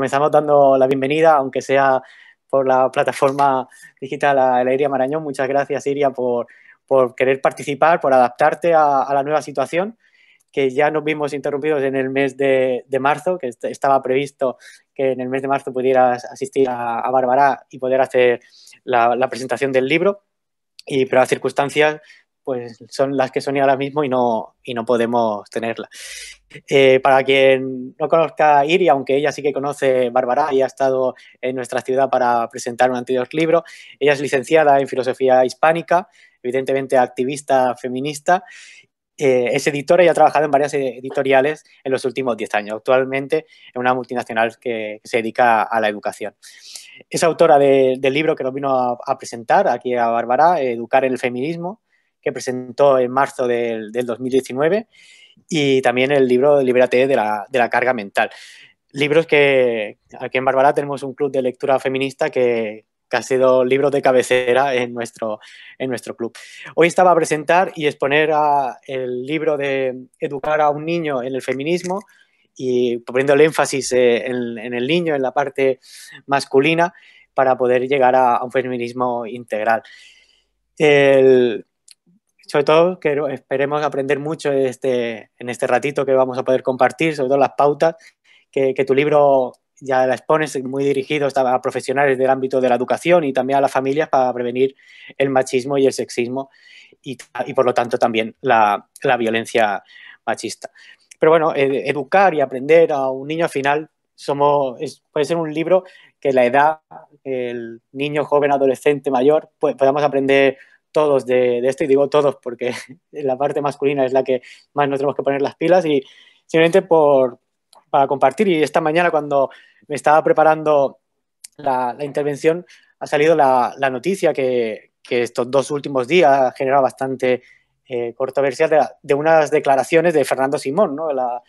comenzamos dando la bienvenida, aunque sea por la plataforma digital a Iria Marañón. Muchas gracias, Iria, por, por querer participar, por adaptarte a, la nueva situación que ya nos vimos interrumpidos en el mes de, marzo, que estaba previsto que en el mes de marzo pudieras asistir a, a Bárbara y poder hacer la, presentación del libro, y, pero las circunstancias pues son las que son ahora mismo y no, y no podemos tenerlas. Eh, para quien no conozca Iri, aunque ella sí que conoce Bárbara y ha estado en nuestra ciudad para presentar un anterior libro, ella es licenciada en filosofía hispánica, evidentemente activista feminista. Eh, es editora y ha trabajado en varias editoriales en los últimos 10 años, actualmente en una multinacional que, se dedica a la educación. Es autora del libro que nos vino a, a presentar aquí a Bárbara, Educar en el Feminismo, que presentó en marzo del, 2019 y también el libro Libérate de la, de la carga mental. Libros que aquí en Bárbara tenemos un club de lectura feminista que, ha sido libro de cabecera en nuestro, en nuestro club. Hoy estaba a presentar y exponer el libro de Educar a un niño en el feminismo y poniendo el énfasis eh, en, el niño, en la parte masculina, para poder llegar a, a un feminismo integral. El, sobre todo que esperemos aprender mucho este, en este ratito que vamos a poder compartir, sobre todo las pautas que, tu libro ya las pones muy dirigido a profesionales del ámbito de la educación y también a las familias para prevenir el machismo y el sexismo y, por lo tanto también la, la violencia machista. Pero bueno, eh, educar y aprender a un niño al final somos, puede ser un libro que la edad, el niño, joven, adolescente, mayor, pues podamos aprender todos de, esto, y digo todos porque la parte masculina es la que más nos tenemos que poner las pilas y simplemente por, para compartir. Y esta mañana cuando me estaba preparando la, intervención ha salido la, noticia que, estos dos últimos días ha generado bastante eh, controversia de, de, unas declaraciones de Fernando Simón, ¿no? La,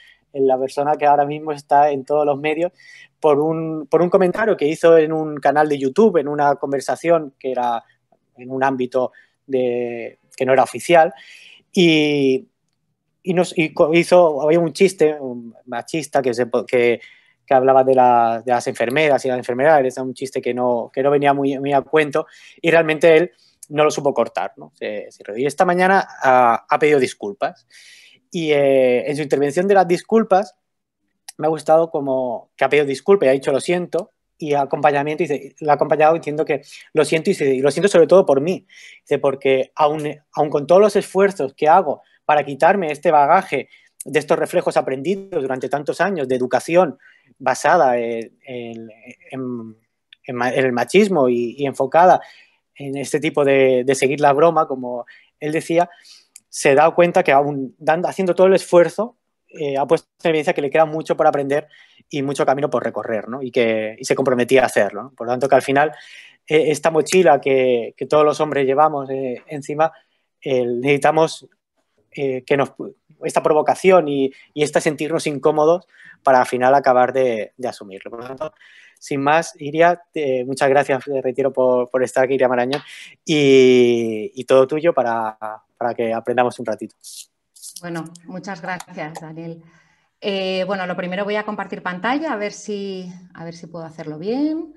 persona que ahora mismo está en todos los medios, por un, por un comentario que hizo en un canal de YouTube, en una conversación que era en un ámbito de, que no era oficial. Y, y, nos, hizo, había un chiste machista que, que, que hablaba de, de, las enfermeras y las enfermedades, era un chiste que no, que no venía muy, muy, a cuento y realmente él no lo supo cortar. ¿no? Se, esta mañana ha, pedido disculpas y eh, en su intervención de las disculpas me ha gustado como que ha pedido disculpas y ha dicho lo siento, y acompañamiento, y dice, ha acompañado diciendo que lo siento y, lo siento sobre todo por mí, dice, porque aun, aun con todos los esfuerzos que hago para quitarme este bagaje de estos reflejos aprendidos durante tantos años de educación basada eh, en, el machismo y, enfocada en este tipo de, seguir la broma, como él decía, se da cuenta que aún dando, haciendo todo el esfuerzo, eh, ha puesto en evidencia que le queda mucho por aprender y mucho camino por recorrer, ¿no? Y que se comprometía a hacerlo. Por lo tanto, que al final e, esta mochila que, todos los hombres llevamos eh, encima, eh, necesitamos eh, que nos, esta provocación y, y este sentirnos incómodos para al final acabar de, asumirlo. Por lo tanto, sin más, Iria, muchas gracias, retiro, por, por, estar aquí, Iria Marañón, y, todo tuyo para, para que aprendamos un ratito. Bueno, muchas gracias, Daniel. Eh, bueno, lo primero voy a compartir pantalla, a ver si, a ver si puedo hacerlo bien.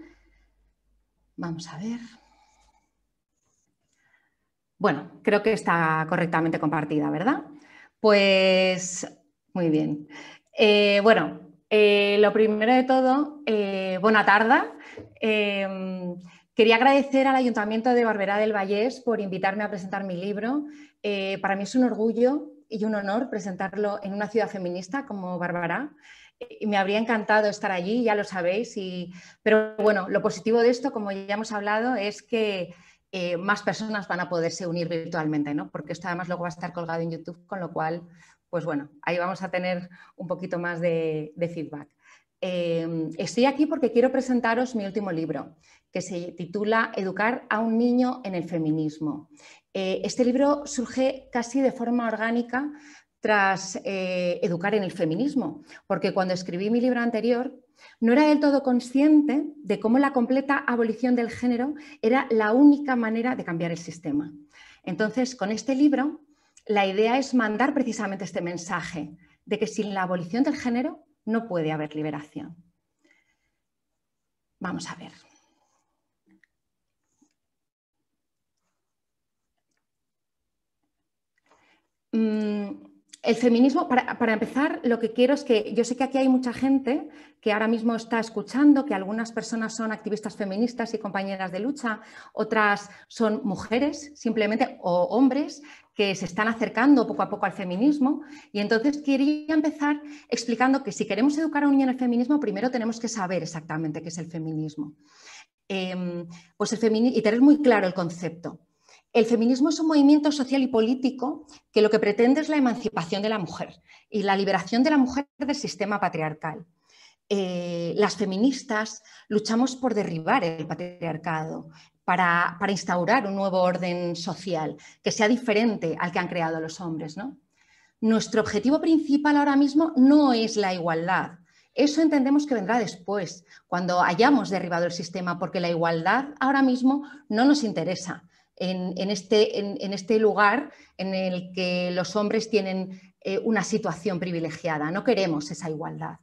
Vamos a ver. Bueno, creo que está correctamente compartida, ¿verdad? Pues muy bien. Eh, bueno, eh, lo primero de todo, buena tarde. Em, quería agradecer al Ayuntamiento de Barberá del Vallés por invitarme a presentar mi libro. para mí es un orgullo y un honor presentarlo en una ciudad feminista como Bárbara. Y me habría encantado estar allí, ya lo sabéis. Pero bueno, lo positivo de esto, como ya hemos hablado, es que eh, más personas van a poderse unir virtualmente, ¿no? Porque esto además luego va a estar colgado en YouTube, con lo cual, pues bueno, ahí vamos a tener un poquito más de, feedback. Eh, estoy aquí porque quiero presentaros mi último libro, que se titula Educar a un niño en el feminismo. Eh, este libro surge casi de forma orgánica tras eh, educar en el feminismo, porque cuando escribí mi libro anterior no era del todo consciente de cómo la completa abolición del género era la única manera de cambiar el sistema. Entonces, con este libro, la idea es mandar precisamente este mensaje de que sin la abolición del género no puede haber liberación. Vamos a ver. Mm, el feminismo, para, empezar, lo que quiero es que yo sé que aquí hay mucha gente que ahora mismo está escuchando, que algunas personas son activistas feministas y compañeras de lucha, otras son mujeres simplemente o hombres que se están acercando poco a poco al feminismo. Y entonces quería empezar explicando que si queremos educar a un niño en el feminismo, primero tenemos que saber exactamente qué es el feminismo. Em, pues el y tener muy claro el concepto. El feminismo es un movimiento social y político que lo que pretende es la emancipación de la mujer y la liberación de la mujer del sistema patriarcal. Eh, las feministas luchamos por derribar el patriarcado, para, instaurar un nuevo orden social que sea diferente al que han creado los hombres. Nuestro objetivo principal ahora mismo no es la igualdad. Eso entendemos que vendrá después, cuando hayamos derribado el sistema, porque la igualdad ahora mismo no nos interesa. Este, en, este, lugar en el que los hombres tienen eh, una situación privilegiada. No queremos esa igualdad.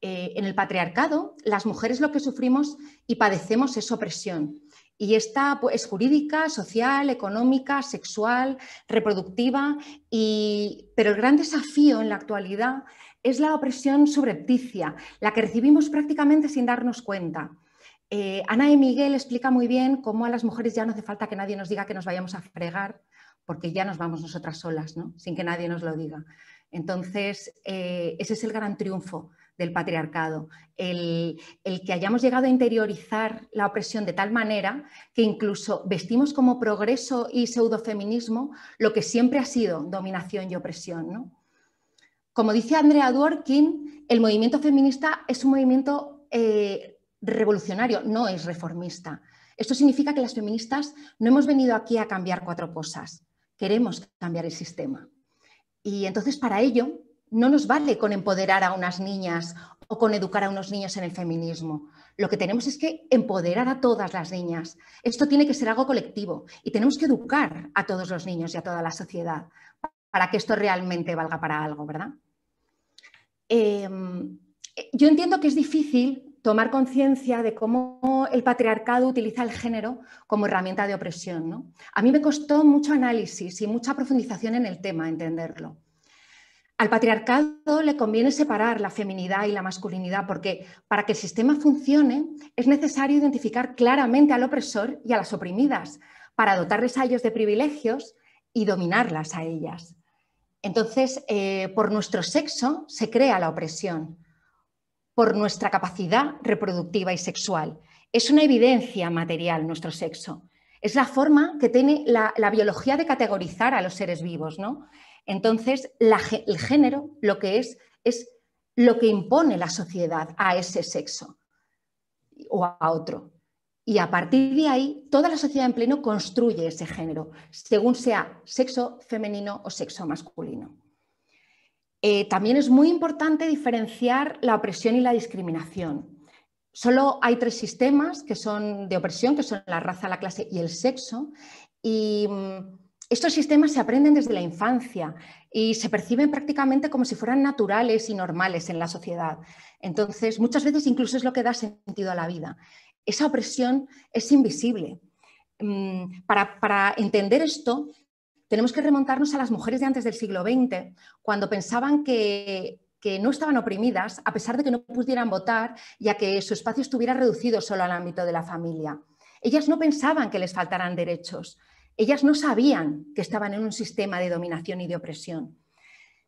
Eh, en el patriarcado, las mujeres lo que sufrimos y padecemos es opresión. Y esta pues, es jurídica, social, económica, sexual, reproductiva. Pero el gran desafío en la actualidad es la opresión sobrepticia, la que recibimos prácticamente sin darnos cuenta eh, Ana y Miguel explica muy bien cómo a las mujeres ya no hace falta que nadie nos diga que nos vayamos a fregar, porque ya nos vamos nosotras solas, sin que nadie nos lo diga. Entonces, eh, ese es el gran triunfo del patriarcado, el, que hayamos llegado a interiorizar la opresión de tal manera que incluso vestimos como progreso y pseudofeminismo lo que siempre ha sido dominación y opresión. Como dice Andrea Dworkin, el movimiento feminista es un movimiento eh, revolucionario, no es reformista. Esto significa que las feministas no hemos venido aquí a cambiar cuatro cosas, queremos cambiar el sistema. Y entonces para ello no nos vale con empoderar a unas niñas o con educar a unos niños en el feminismo. Lo que tenemos es que empoderar a todas las niñas. Esto tiene que ser algo colectivo y tenemos que educar a todos los niños y a toda la sociedad para que esto realmente valga para algo, ¿verdad? Em, yo entiendo que es difícil tomar conciencia de cómo el patriarcado utiliza el género como herramienta de opresión. A mí me costó mucho análisis y mucha profundización en el tema entenderlo. Al patriarcado le conviene separar la feminidad y la masculinidad porque para que el sistema funcione es necesario identificar claramente al opresor y a las oprimidas para dotarles a ellos de privilegios y dominarlas a ellas. Entonces, eh, por nuestro sexo se crea la opresión por nuestra capacidad reproductiva y sexual. Es una evidencia material nuestro sexo. Es la forma que tiene la, biología de categorizar a los seres vivos, ¿no? Entonces, el género lo que es es lo que impone la sociedad a ese sexo o a otro. Y a partir de ahí, toda la sociedad en pleno construye ese género, según sea sexo femenino o sexo masculino. Eh, también es muy importante diferenciar la opresión y la discriminación. Solo hay tres sistemas que son de opresión, que son la raza, la clase y el sexo. Y mm, estos sistemas se aprenden desde la infancia y se perciben prácticamente como si fueran naturales y normales en la sociedad. Entonces, muchas veces incluso es lo que da sentido a la vida. Esa opresión es invisible. Mm, para entender esto, tenemos que remontarnos a las mujeres de antes del siglo XX, cuando pensaban que no estaban oprimidas, a pesar de que no pudieran votar, ya que su espacio estuviera reducido solo al ámbito de la familia. Ellas no pensaban que les faltaran derechos. Ellas no sabían que estaban en un sistema de dominación y de opresión.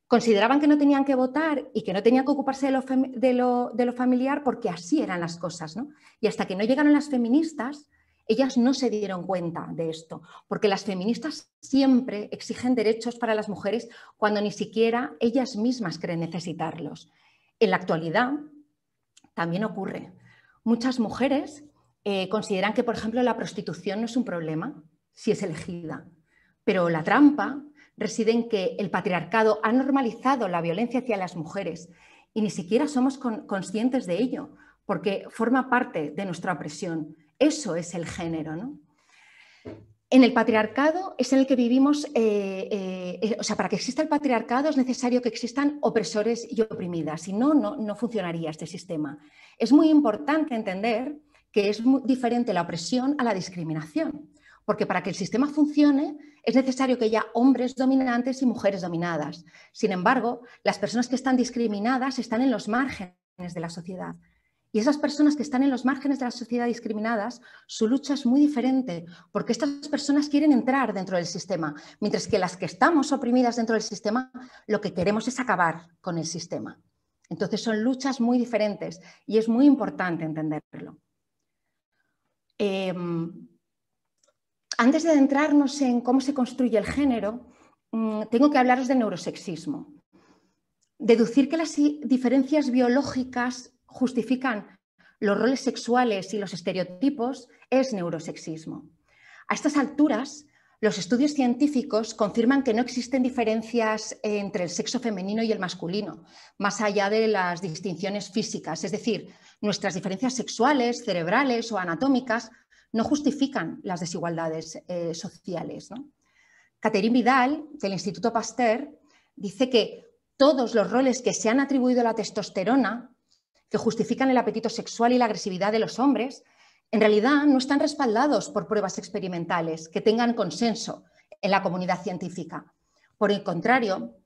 Consideraban que no tenían que votar y que no tenían que ocuparse de lo, familiar porque así eran las cosas. Y hasta que no llegaron las feministas, ellas no se dieron cuenta de esto, porque las feministas siempre exigen derechos para las mujeres cuando ni siquiera ellas mismas creen necesitarlos. En la actualidad también ocurre. Muchas mujeres eh, consideran que, por ejemplo, la prostitución no es un problema si es elegida, pero la trampa reside en que el patriarcado ha normalizado la violencia hacia las mujeres y ni siquiera somos conscientes de ello, porque forma parte de nuestra opresión eso es el género, ¿no? En el patriarcado es en el que vivimos, eh, eh, eh, o sea, para que exista el patriarcado es necesario que existan opresores y oprimidas, si no, no, no funcionaría este sistema. Es muy importante entender que es muy diferente la opresión a la discriminación, porque para que el sistema funcione es necesario que haya hombres dominantes y mujeres dominadas. Sin embargo, las personas que están discriminadas están en los márgenes de la sociedad y esas personas que están en los márgenes de la sociedad discriminadas, su lucha es muy diferente, porque estas personas quieren entrar dentro del sistema, mientras que las que estamos oprimidas dentro del sistema, lo que queremos es acabar con el sistema. Entonces son luchas muy diferentes y es muy importante entenderlo. Em, antes de adentrarnos en cómo se construye el género, mm, tengo que hablaros de neurosexismo. Deducir que las diferencias biológicas justifican los roles sexuales y los estereotipos es neurosexismo. A estas alturas, los estudios científicos confirman que no existen diferencias entre el sexo femenino y el masculino, más allá de las distinciones físicas. Es decir, nuestras diferencias sexuales, cerebrales o anatómicas no justifican las desigualdades eh, sociales. ¿no? Vidal, del Instituto Pasteur, dice que todos los roles que se han atribuido a la testosterona que justifican el apetito sexual y la agresividad de los hombres, en realidad no están respaldados por pruebas experimentales que tengan consenso en la comunidad científica. Por el contrario,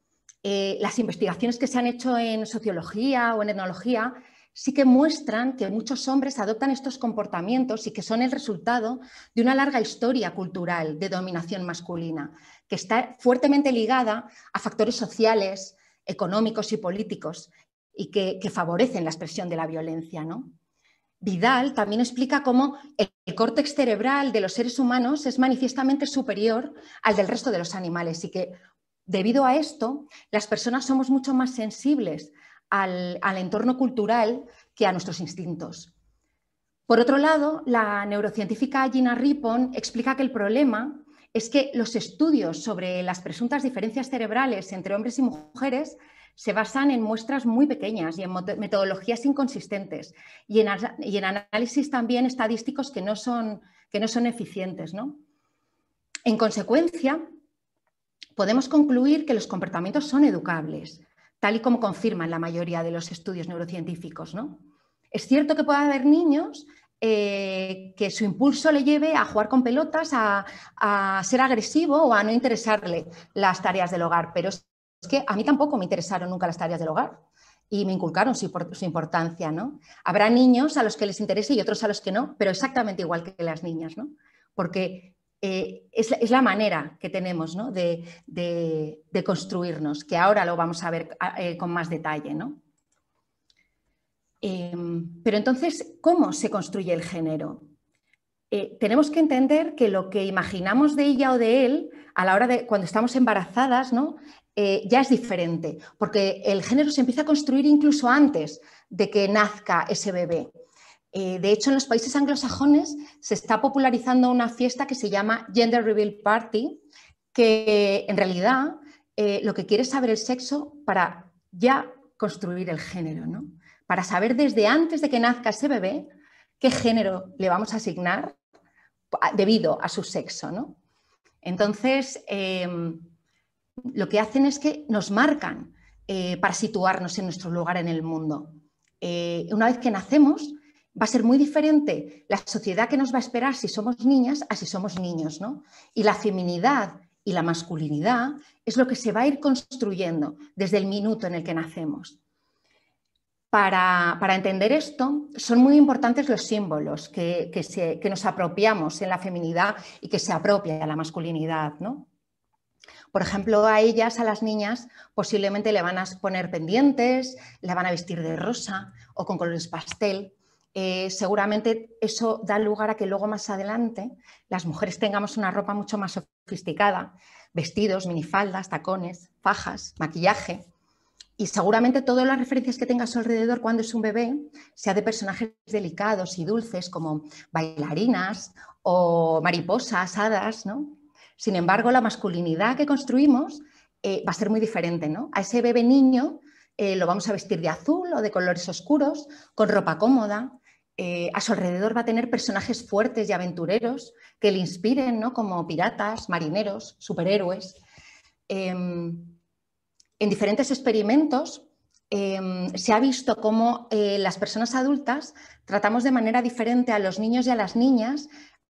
eh, las investigaciones que se han hecho en sociología o en etnología sí que muestran que muchos hombres adoptan estos comportamientos y que son el resultado de una larga historia cultural de dominación masculina, que está fuertemente ligada a factores sociales, económicos y políticos y que, favorecen la expresión de la violencia. ¿no? Vidal también explica cómo el córtex cerebral de los seres humanos es manifiestamente superior al del resto de los animales y que debido a esto las personas somos mucho más sensibles al, al entorno cultural que a nuestros instintos. Por otro lado, la neurocientífica Gina Rippon explica que el problema es que los estudios sobre las presuntas diferencias cerebrales entre hombres y mujeres se basan en muestras muy pequeñas y en metodologías inconsistentes y en, análisis también estadísticos que no son, que no son eficientes. ¿no? En consecuencia, podemos concluir que los comportamientos son educables, tal y como confirman la mayoría de los estudios neurocientíficos. ¿no? Es cierto que puede haber niños eh, que su impulso le lleve a jugar con pelotas, a, ser agresivo o a no interesarle las tareas del hogar, pero que a mí tampoco me interesaron nunca las tareas del hogar y me inculcaron su, importancia, ¿no? Habrá niños a los que les interese y otros a los que no, pero exactamente igual que las niñas, ¿no? Porque eh, es, la manera que tenemos ¿no? de, construirnos, que ahora lo vamos a ver ah, eh, con más detalle, ¿no? Em, pero entonces, ¿cómo se construye el género? Eh, tenemos que entender que lo que imaginamos de ella o de él a la hora de cuando estamos embarazadas, ¿no? Eh, ya es diferente, porque el género se empieza a construir incluso antes de que nazca ese bebé. Eh, de hecho, en los países anglosajones se está popularizando una fiesta que se llama Gender Reveal Party, que en realidad eh, lo que quiere es saber el sexo para ya construir el género, ¿no? para saber desde antes de que nazca ese bebé qué género le vamos a asignar debido a su sexo. ¿no? Entonces, em, lo que hacen es que nos marcan eh, para situarnos en nuestro lugar en el mundo. Eh, una vez que nacemos, va a ser muy diferente la sociedad que nos va a esperar si somos niñas a si somos niños, ¿no? Y la feminidad y la masculinidad es lo que se va a ir construyendo desde el minuto en el que nacemos. Para, entender esto, son muy importantes los símbolos que, nos apropiamos en la feminidad y que se apropia la masculinidad, ¿no? Por ejemplo, a ellas, a las niñas, posiblemente le van a poner pendientes, le van a vestir de rosa o con colores pastel. Eh, seguramente eso da lugar a que luego más adelante las mujeres tengamos una ropa mucho más sofisticada, vestidos, minifaldas, tacones, fajas, maquillaje. Y seguramente todas las referencias que tengas alrededor cuando es un bebé, sea de personajes delicados y dulces como bailarinas o mariposas, hadas, ¿no? Sin embargo, la masculinidad que construimos eh, va a ser muy diferente, ¿no? A ese bebé niño eh, lo vamos a vestir de azul o de colores oscuros, con ropa cómoda. Eh, a su alrededor va a tener personajes fuertes y aventureros que le inspiren, ¿no? Como piratas, marineros, superhéroes. Em, en diferentes experimentos em, se ha visto cómo las personas adultas tratamos de manera diferente a los niños y a las niñas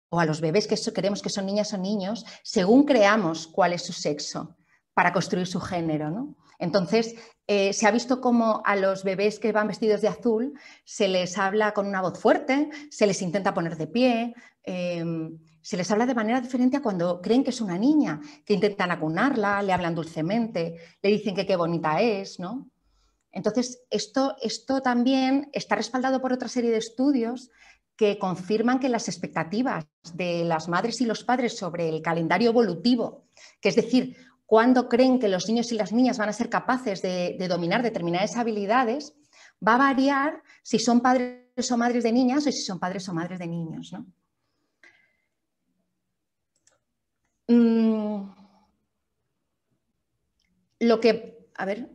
o a los bebés que creemos que son niñas o niños, según creamos cuál es su sexo para construir su género. ¿no? Entonces, eh, se ha visto como a los bebés que van vestidos de azul se les habla con una voz fuerte, se les intenta poner de pie, em, se les habla de manera diferente a cuando creen que es una niña, que intentan acunarla, le hablan dulcemente, le dicen que qué bonita es, ¿no? Entonces, esto, esto también está respaldado por otra serie de estudios que confirman que las expectativas de las madres y los padres sobre el calendario evolutivo, que es decir, cuándo creen que los niños y las niñas van a ser capaces de, dominar determinadas habilidades, va a variar si son padres o madres de niñas o si son padres o madres de niños. ¿no? Mm. lo que, a ver,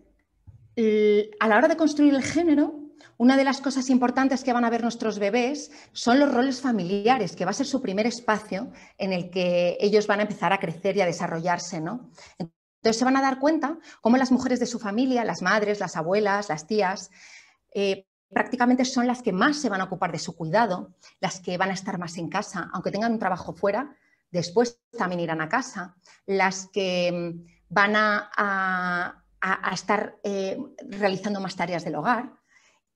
a la hora de construir el género, una de las cosas importantes que van a ver nuestros bebés son los roles familiares, que va a ser su primer espacio en el que ellos van a empezar a crecer y a desarrollarse, ¿no? Entonces se van a dar cuenta cómo las mujeres de su familia, las madres, las abuelas, las tías, eh, prácticamente son las que más se van a ocupar de su cuidado, las que van a estar más en casa, aunque tengan un trabajo fuera, después también irán a casa, las que mm, van a, estar eh, realizando más tareas del hogar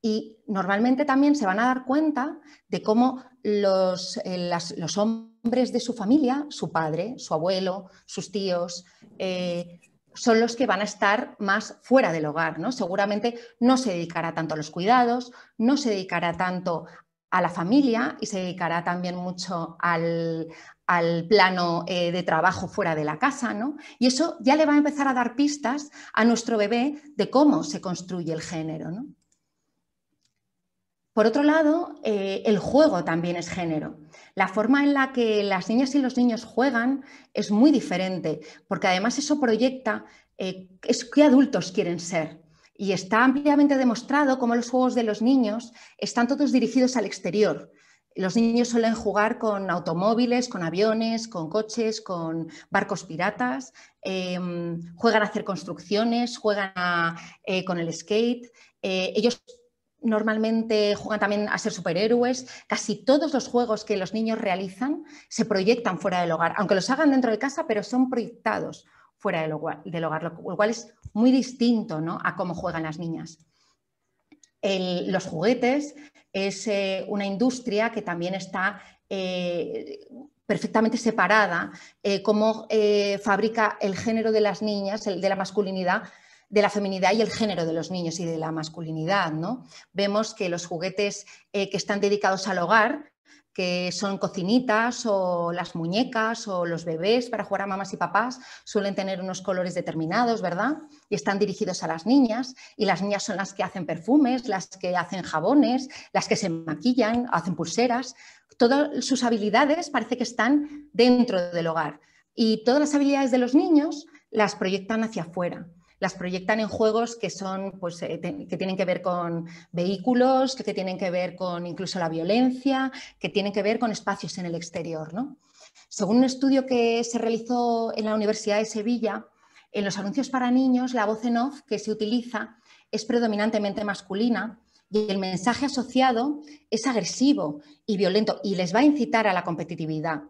y normalmente también se van a dar cuenta de cómo los, eh, los hombres de su familia, su padre, su abuelo, sus tíos, eh, son los que van a estar más fuera del hogar, ¿no? Seguramente no se dedicará tanto a los cuidados, no se dedicará tanto a la familia y se dedicará también mucho al, plano eh, de trabajo fuera de la casa, ¿no? Y eso ya le va a empezar a dar pistas a nuestro bebé de cómo se construye el género, ¿no? Por otro lado, eh, el juego también es género. La forma en la que las niñas y los niños juegan es muy diferente, porque además eso proyecta eh, qué adultos quieren ser. Y está ampliamente demostrado cómo los juegos de los niños están todos dirigidos al exterior. Los niños suelen jugar con automóviles, con aviones, con coches, con barcos piratas, em, juegan a hacer construcciones, juegan eh, con el skate. ellos normalmente juegan también a ser superhéroes. Casi todos los juegos que los niños realizan se proyectan fuera del hogar, aunque los hagan dentro de casa, pero son proyectados fuera del hogar, lo cual es muy distinto a cómo juegan las niñas. los juguetes es eh, una industria que también está eh, perfectamente separada, eh, cómo fabrica el género de las niñas, el de la masculinidad, de la feminidad y el género de los niños y de la masculinidad. ¿no? Vemos que los juguetes eh, que están dedicados al hogar, que son cocinitas o las muñecas o los bebés para jugar a mamás y papás, suelen tener unos colores determinados, ¿verdad? Y están dirigidos a las niñas y las niñas son las que hacen perfumes, las que hacen jabones, las que se maquillan, hacen pulseras. Todas sus habilidades parece que están dentro del hogar y todas las habilidades de los niños las proyectan hacia afuera las proyectan en juegos que son, pues, eh, que tienen que ver con vehículos, que tienen que ver con incluso la violencia, que tienen que ver con espacios en el exterior, ¿no? Según un estudio que se realizó en la Universidad de Sevilla, en los anuncios para niños la voz en off que se utiliza es predominantemente masculina y el mensaje asociado es agresivo y violento y les va a incitar a la competitividad.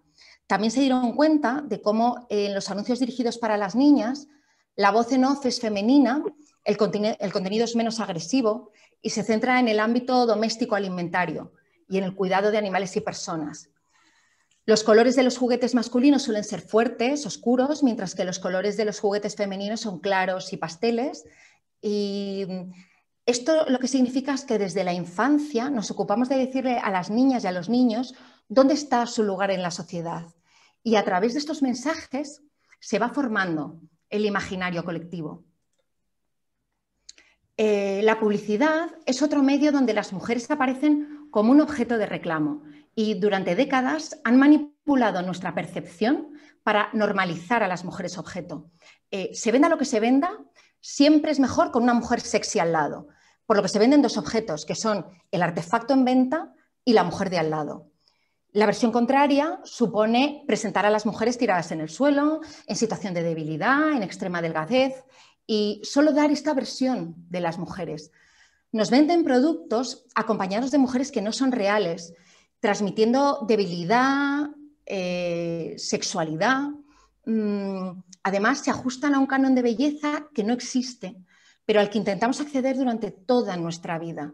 También se dieron cuenta de cómo en los anuncios dirigidos para las niñas la voz en off es femenina, el, contenido es menos agresivo y se centra en el ámbito doméstico alimentario y en el cuidado de animales y personas. Los colores de los juguetes masculinos suelen ser fuertes, oscuros, mientras que los colores de los juguetes femeninos son claros y pasteles. Y esto lo que significa es que desde la infancia nos ocupamos de decirle a las niñas y a los niños dónde está su lugar en la sociedad. Y a través de estos mensajes se va formando el imaginario colectivo. Eh, la publicidad es otro medio donde las mujeres aparecen como un objeto de reclamo y durante décadas han manipulado nuestra percepción para normalizar a las mujeres objeto. Eh, se venda lo que se venda, siempre es mejor con una mujer sexy al lado, por lo que se venden dos objetos, que son el artefacto en venta y la mujer de al lado. La versión contraria supone presentar a las mujeres tiradas en el suelo, en situación de debilidad, en extrema delgadez, y solo dar esta versión de las mujeres. Nos venden productos acompañados de mujeres que no son reales, transmitiendo debilidad, eh, sexualidad. Mm, además, se ajustan a un canon de belleza que no existe, pero al que intentamos acceder durante toda nuestra vida.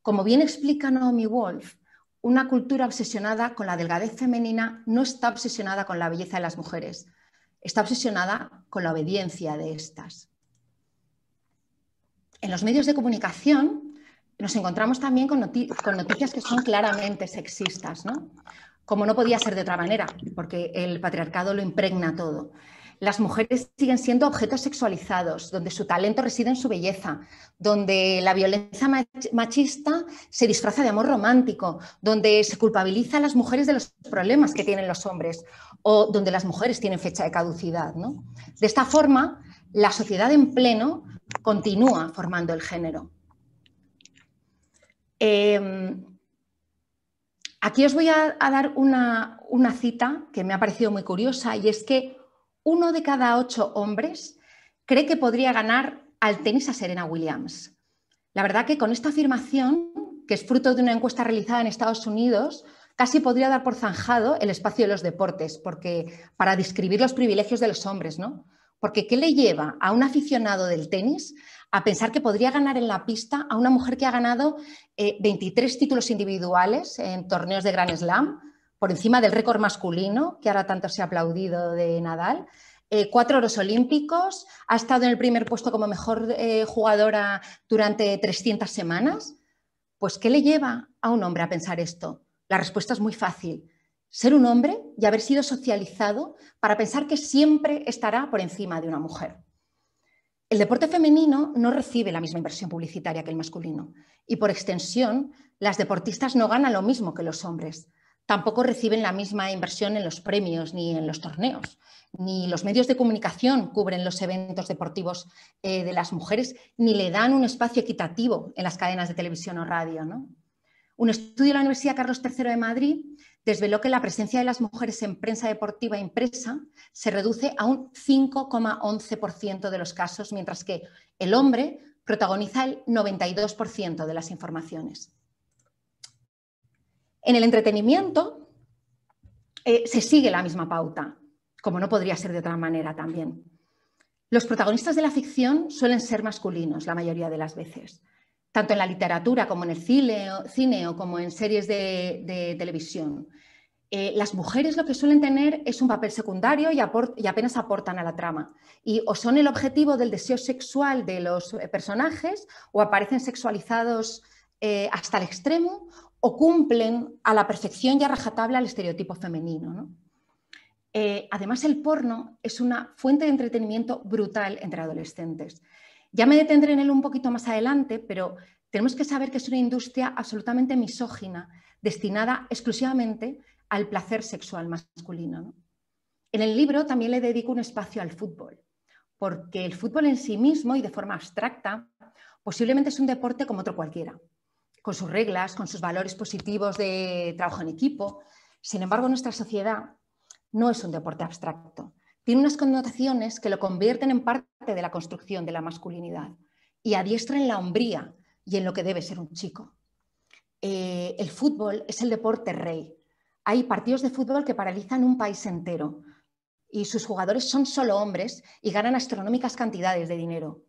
Como bien explica Naomi Wolf, una cultura obsesionada con la delgadez femenina no está obsesionada con la belleza de las mujeres, está obsesionada con la obediencia de estas. En los medios de comunicación nos encontramos también con, noticias que son claramente sexistas, ¿no? como no podía ser de otra manera, porque el patriarcado lo impregna todo las mujeres siguen siendo objetos sexualizados, donde su talento reside en su belleza, donde la violencia machista se disfraza de amor romántico, donde se culpabiliza a las mujeres de los problemas que tienen los hombres o donde las mujeres tienen fecha de caducidad. ¿no? De esta forma, la sociedad en pleno continúa formando el género. Em, aquí os voy a, dar una cita que me ha parecido muy curiosa y es que uno de cada ocho hombres cree que podría ganar al tenis a Serena Williams. La verdad que con esta afirmación, que es fruto de una encuesta realizada en Estados Unidos, casi podría dar por zanjado el espacio de los deportes, porque para describir los privilegios de los hombres, ¿no? Porque ¿qué le lleva a un aficionado del tenis a pensar que podría ganar en la pista a una mujer que ha ganado 23 eh, títulos individuales en torneos de Grand Slam, por encima del récord masculino, que ahora tanto se ha aplaudido de Nadal. Eh, cuatro oros olímpicos, ha estado en el primer puesto como mejor eh, jugadora durante 300 semanas. Pues, ¿qué le lleva a un hombre a pensar esto? La respuesta es muy fácil. Ser un hombre y haber sido socializado para pensar que siempre estará por encima de una mujer. El deporte femenino no recibe la misma inversión publicitaria que el masculino y por extensión las deportistas no ganan lo mismo que los hombres tampoco reciben la misma inversión en los premios ni en los torneos, ni los medios de comunicación cubren los eventos deportivos eh, de las mujeres, ni le dan un espacio equitativo en las cadenas de televisión o radio. Un estudio de la Universidad Carlos III de Madrid desveló que la presencia de las mujeres en prensa deportiva e impresa se reduce a un 5,11% de los casos, mientras que el hombre protagoniza el 92% de las informaciones. En el entretenimiento eh, se sigue la misma pauta, como no podría ser de otra manera también. Los protagonistas de la ficción suelen ser masculinos la mayoría de las veces, tanto en la literatura como en el cine, o como en series de, televisión. Eh, las mujeres lo que suelen tener es un papel secundario y, apenas aportan a la trama. Y o son el objetivo del deseo sexual de los eh, personajes o aparecen sexualizados hasta el extremo o cumplen a la perfección y a rajatabla el estereotipo femenino. Eh, además, el porno es una fuente de entretenimiento brutal entre adolescentes. Ya me detendré en él un poquito más adelante, pero tenemos que saber que es una industria absolutamente misógina, destinada exclusivamente al placer sexual masculino. En el libro también le dedico un espacio al fútbol, porque el fútbol en sí mismo y de forma abstracta posiblemente es un deporte como otro cualquiera con sus reglas, con sus valores positivos de trabajo en equipo. Sin embargo, nuestra sociedad no es un deporte abstracto. Tiene unas connotaciones que lo convierten en parte de la construcción de la masculinidad y adiestra en la hombría y en lo que debe ser un chico. Eh, el fútbol es el deporte rey. Hay partidos de fútbol que paralizan un país entero y sus jugadores son solo hombres y ganan astronómicas cantidades de dinero.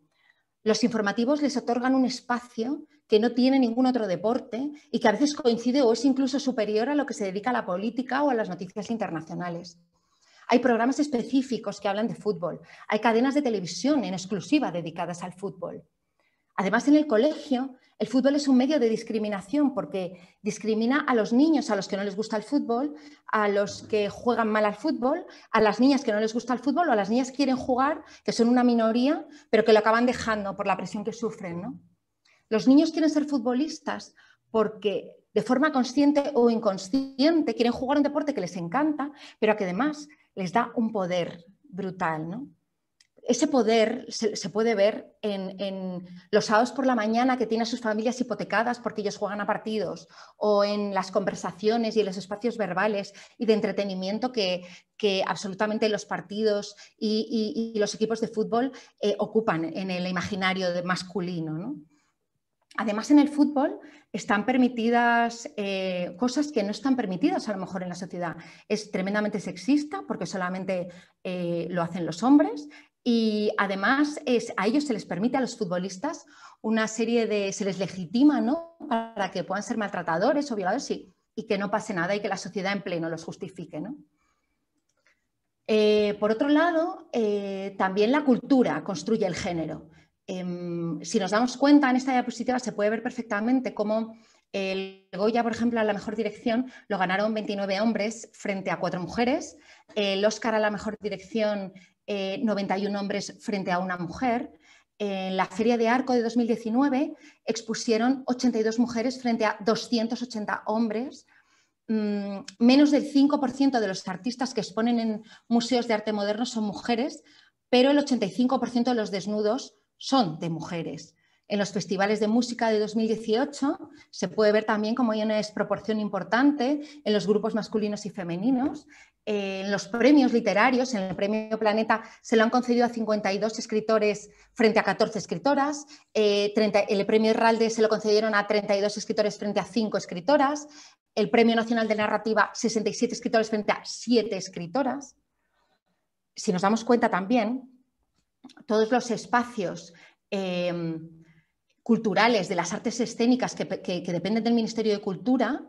Los informativos les otorgan un espacio que no tiene ningún otro deporte y que a veces coincide o es incluso superior a lo que se dedica a la política o a las noticias internacionales. Hay programas específicos que hablan de fútbol, hay cadenas de televisión en exclusiva dedicadas al fútbol. Además, en el colegio el fútbol es un medio de discriminación porque discrimina a los niños a los que no les gusta el fútbol, a los que juegan mal al fútbol, a las niñas que no les gusta el fútbol o a las niñas que quieren jugar, que son una minoría, pero que lo acaban dejando por la presión que sufren. ¿no? Los niños quieren ser futbolistas porque de forma consciente o inconsciente quieren jugar un deporte que les encanta, pero que además les da un poder brutal. ¿no? ese poder se, puede ver en, los sábados por la mañana que tienen sus familias hipotecadas porque ellos juegan a partidos, o en las conversaciones y en los espacios verbales y de entretenimiento que, absolutamente los partidos y, los equipos de fútbol eh, ocupan en el imaginario masculino. Además, en el fútbol están permitidas eh, cosas que no están permitidas a lo mejor en la sociedad. Es tremendamente sexista porque solamente eh, lo hacen los hombres, y además es, a ellos se les permite, a los futbolistas, una serie de, se les legitima, ¿no? Para que puedan ser maltratadores o violadores y, que no pase nada y que la sociedad en pleno los justifique, ¿no? Eh, por otro lado, eh, también la cultura construye el género. Em, si nos damos cuenta en esta diapositiva se puede ver perfectamente cómo el Goya, por ejemplo, a la mejor dirección lo ganaron 29 hombres frente a cuatro mujeres. El Oscar a la mejor dirección 91 eh, hombres frente a una mujer. En la Feria de Arco de 2019 expusieron 82 mujeres frente a 280 hombres. Mm, menos del 5% de los artistas que exponen en museos de arte moderno son mujeres, pero el 85% de los desnudos son de mujeres. En los festivales de música de 2018 se puede ver también como hay una desproporción importante en los grupos masculinos y femeninos en los premios literarios, en el premio Planeta, se lo han concedido a 52 escritores frente a 14 escritoras, eh, el premio Herralde se lo concedieron a 32 escritores frente a 5 escritoras, el premio Nacional de Narrativa 67 escritores frente a 7 escritoras. Si nos damos cuenta también, todos los espacios... Eh, culturales, de las artes escénicas que, dependen del Ministerio de Cultura,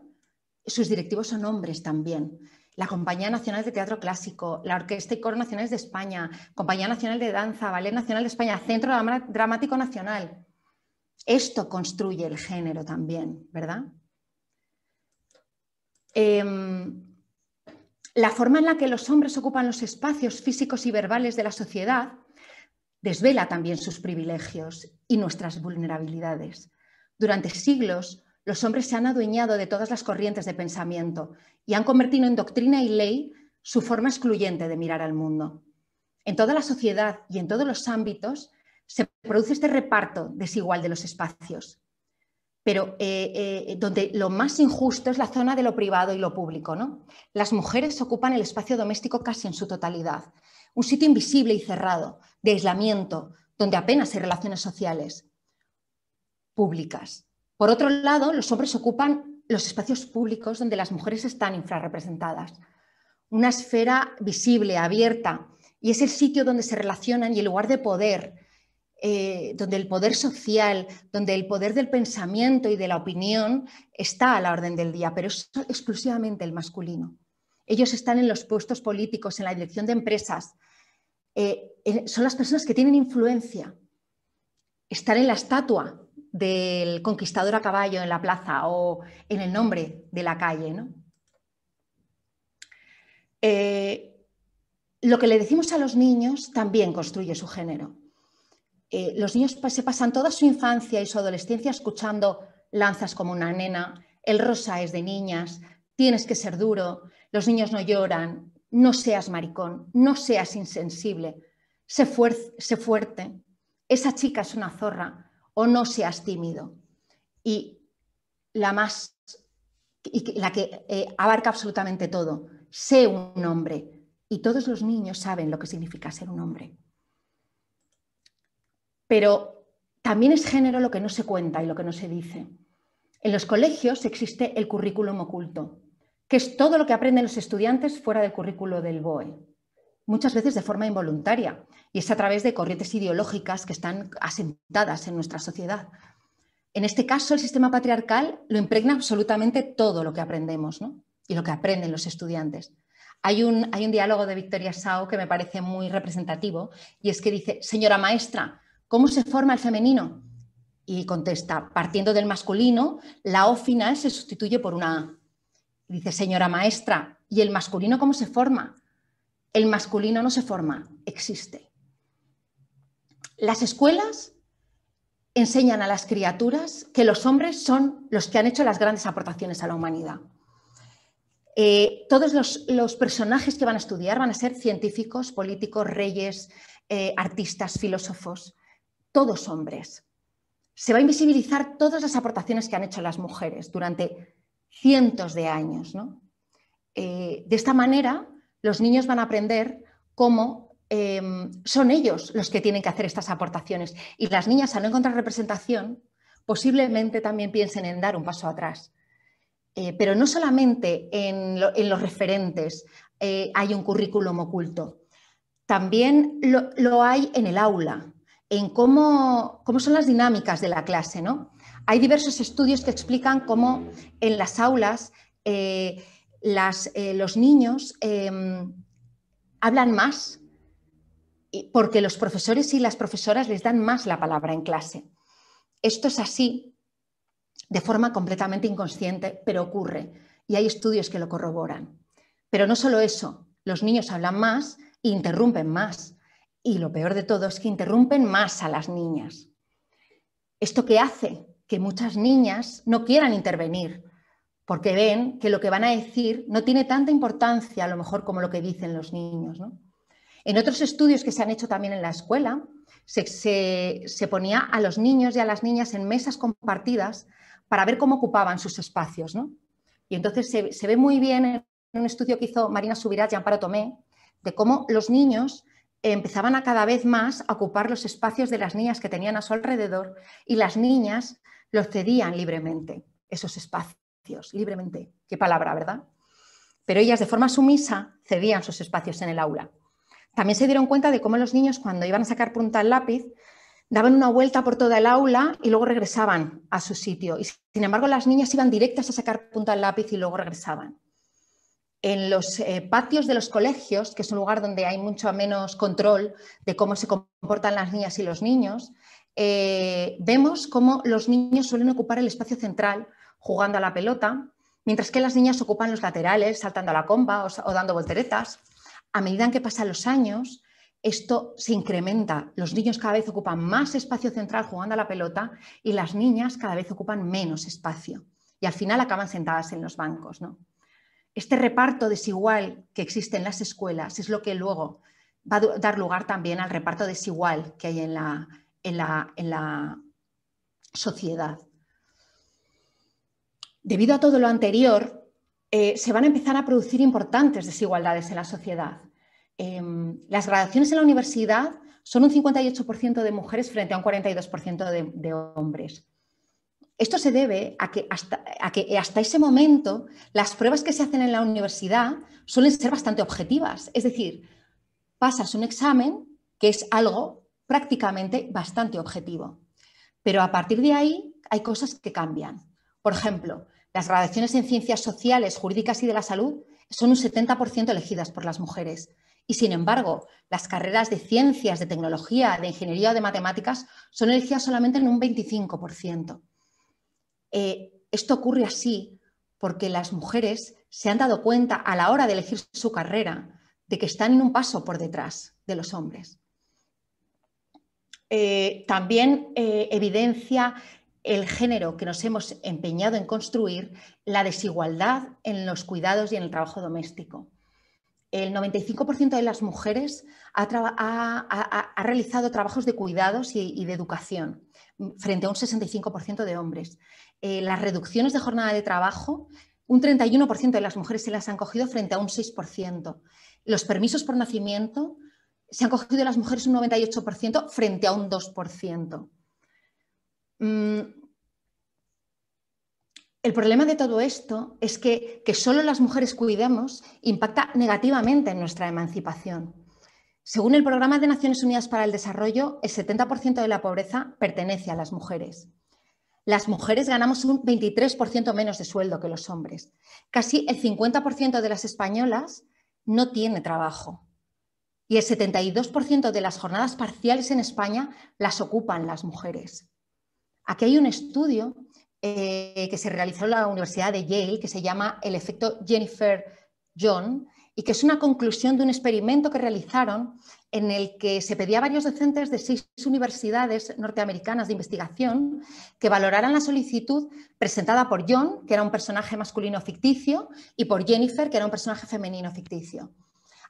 sus directivos son hombres también la Compañía Nacional de Teatro Clásico, la Orquesta y Coro Nacionales de España, Compañía Nacional de Danza, Ballet Nacional de España, Centro Dramático Nacional. Esto construye el género también, ¿verdad? Em, la forma en la que los hombres ocupan los espacios físicos y verbales de la sociedad desvela también sus privilegios y nuestras vulnerabilidades. Durante siglos, los hombres se han adueñado de todas las corrientes de pensamiento y han convertido en doctrina y ley su forma excluyente de mirar al mundo. En toda la sociedad y en todos los ámbitos se produce este reparto desigual de los espacios, pero eh, eh, donde lo más injusto es la zona de lo privado y lo público. Las mujeres ocupan el espacio doméstico casi en su totalidad, un sitio invisible y cerrado, de aislamiento, donde apenas hay relaciones sociales públicas. Por otro lado, los hombres ocupan los espacios públicos donde las mujeres están infrarrepresentadas. Una esfera visible, abierta, y es el sitio donde se relacionan y el lugar de poder, eh, donde el poder social, donde el poder del pensamiento y de la opinión está a la orden del día, pero es exclusivamente el masculino. Ellos están en los puestos políticos, en la dirección de empresas. Eh, eh, son las personas que tienen influencia. Están en la estatua, del conquistador a caballo en la plaza o en el nombre de la calle. ¿no? Eh, lo que le decimos a los niños también construye su género. Eh, los niños se pasan toda su infancia y su adolescencia escuchando lanzas como una nena, el rosa es de niñas, tienes que ser duro, los niños no lloran, no seas maricón, no seas insensible, sé fuerte, esa chica es una zorra, o no seas tímido. Y la más, la que eh, abarca absolutamente todo, sé un hombre. Y todos los niños saben lo que significa ser un hombre. Pero también es género lo que no se cuenta y lo que no se dice. En los colegios existe el currículum oculto, que es todo lo que aprenden los estudiantes fuera del currículo del BOE muchas veces de forma involuntaria, y es a través de corrientes ideológicas que están asentadas en nuestra sociedad. En este caso, el sistema patriarcal lo impregna absolutamente todo lo que aprendemos y lo que aprenden los estudiantes. Hay un, hay un diálogo de Victoria Sao que me parece muy representativo, y es que dice, señora maestra, ¿cómo se forma el femenino? Y contesta, partiendo del masculino, la O final se sustituye por una A. Dice, señora maestra, ¿y el masculino cómo se forma? El masculino no se forma, existe. Las escuelas enseñan a las criaturas que los hombres son los que han hecho las grandes aportaciones a la humanidad. Eh, todos los, personajes que van a estudiar van a ser científicos, políticos, reyes, eh, artistas, filósofos, todos hombres. Se va a invisibilizar todas las aportaciones que han hecho las mujeres durante cientos de años. Eh, de esta manera, los niños van a aprender cómo em, son ellos los que tienen que hacer estas aportaciones. Y las niñas, al no encontrar representación, posiblemente también piensen en dar un paso atrás. Eh, pero no solamente en, los referentes eh, hay un currículum oculto, también lo, hay en el aula, en cómo, cómo, son las dinámicas de la clase. ¿no? Hay diversos estudios que explican cómo en las aulas eh, eh, los niños em, hablan más porque los profesores y las profesoras les dan más la palabra en clase. Esto es así de forma completamente inconsciente, pero ocurre y hay estudios que lo corroboran. Pero no solo eso, los niños hablan más e interrumpen más. Y lo peor de todo es que interrumpen más a las niñas. ¿Esto que hace? Que muchas niñas no quieran intervenir porque ven que lo que van a decir no tiene tanta importancia a lo mejor como lo que dicen los niños. En otros estudios que se han hecho también en la escuela, se, ponía a los niños y a las niñas en mesas compartidas para ver cómo ocupaban sus espacios. Y entonces se, ve muy bien en un estudio que hizo Marina subirá y Amparo Tomé, de cómo los niños empezaban a cada vez más a ocupar los espacios de las niñas que tenían a su alrededor y las niñas los cedían libremente esos espacios libremente. Qué palabra, ¿verdad? Pero ellas de forma sumisa cedían sus espacios en el aula. También se dieron cuenta de cómo los niños cuando iban a sacar punta al lápiz daban una vuelta por toda el aula y luego regresaban a su sitio. Y sin embargo las niñas iban directas a sacar punta al lápiz y luego regresaban. En los eh, patios de los colegios, que es un lugar donde hay mucho menos control de cómo se comportan las niñas y los niños, eh, vemos cómo los niños suelen ocupar el espacio central jugando a la pelota, mientras que las niñas ocupan los laterales, saltando a la comba o, dando volteretas. A medida que pasan los años, esto se incrementa. Los niños cada vez ocupan más espacio central jugando a la pelota y las niñas cada vez ocupan menos espacio. Y al final acaban sentadas en los bancos. Este reparto desigual que existe en las escuelas es lo que luego va a dar lugar también al reparto desigual que hay en la sociedad. Debido a todo lo anterior, eh, se van a empezar a producir importantes desigualdades en la sociedad. Em, las graduaciones en la universidad son un 58% de mujeres frente a un 42% de, de, hombres. Esto se debe a que, a que hasta ese momento las pruebas que se hacen en la universidad suelen ser bastante objetivas. Es decir, pasas un examen que es algo prácticamente bastante objetivo. Pero a partir de ahí hay cosas que cambian. Por ejemplo, las graduaciones en ciencias sociales, jurídicas y de la salud son un 70% elegidas por las mujeres. Y sin embargo, las carreras de ciencias, de tecnología, de ingeniería o de matemáticas son elegidas solamente en un 25%. Eh, esto ocurre así porque las mujeres se han dado cuenta a la hora de elegir su carrera de que están en un paso por detrás de los hombres. Eh, también eh, evidencia el género que nos hemos empeñado en construir, la desigualdad en los cuidados y en el trabajo doméstico. El 95% de las mujeres ha, realizado trabajos de cuidados y, de educación, frente a un 65% de hombres. Eh, las reducciones de jornada de trabajo, un 31% de las mujeres se las han cogido frente a un 6%. Los permisos por nacimiento, se han cogido las mujeres un 98% frente a un 2%. Mm, el problema de todo esto es que, que solo las mujeres cuidemos impacta negativamente en nuestra emancipación. Según el Programa de Naciones Unidas para el Desarrollo, el 70% de la pobreza pertenece a las mujeres. Las mujeres ganamos un 23% menos de sueldo que los hombres. Casi el 50% de las españolas no tiene trabajo. Y el 72% de las jornadas parciales en España las ocupan las mujeres. Aquí hay un estudio eh, que se realizó en la Universidad de Yale que se llama el efecto Jennifer John y que es una conclusión de un experimento que realizaron en el que se pedía a varios docentes de seis universidades norteamericanas de investigación que valoraran la solicitud presentada por John, que era un personaje masculino ficticio, y por Jennifer, que era un personaje femenino ficticio.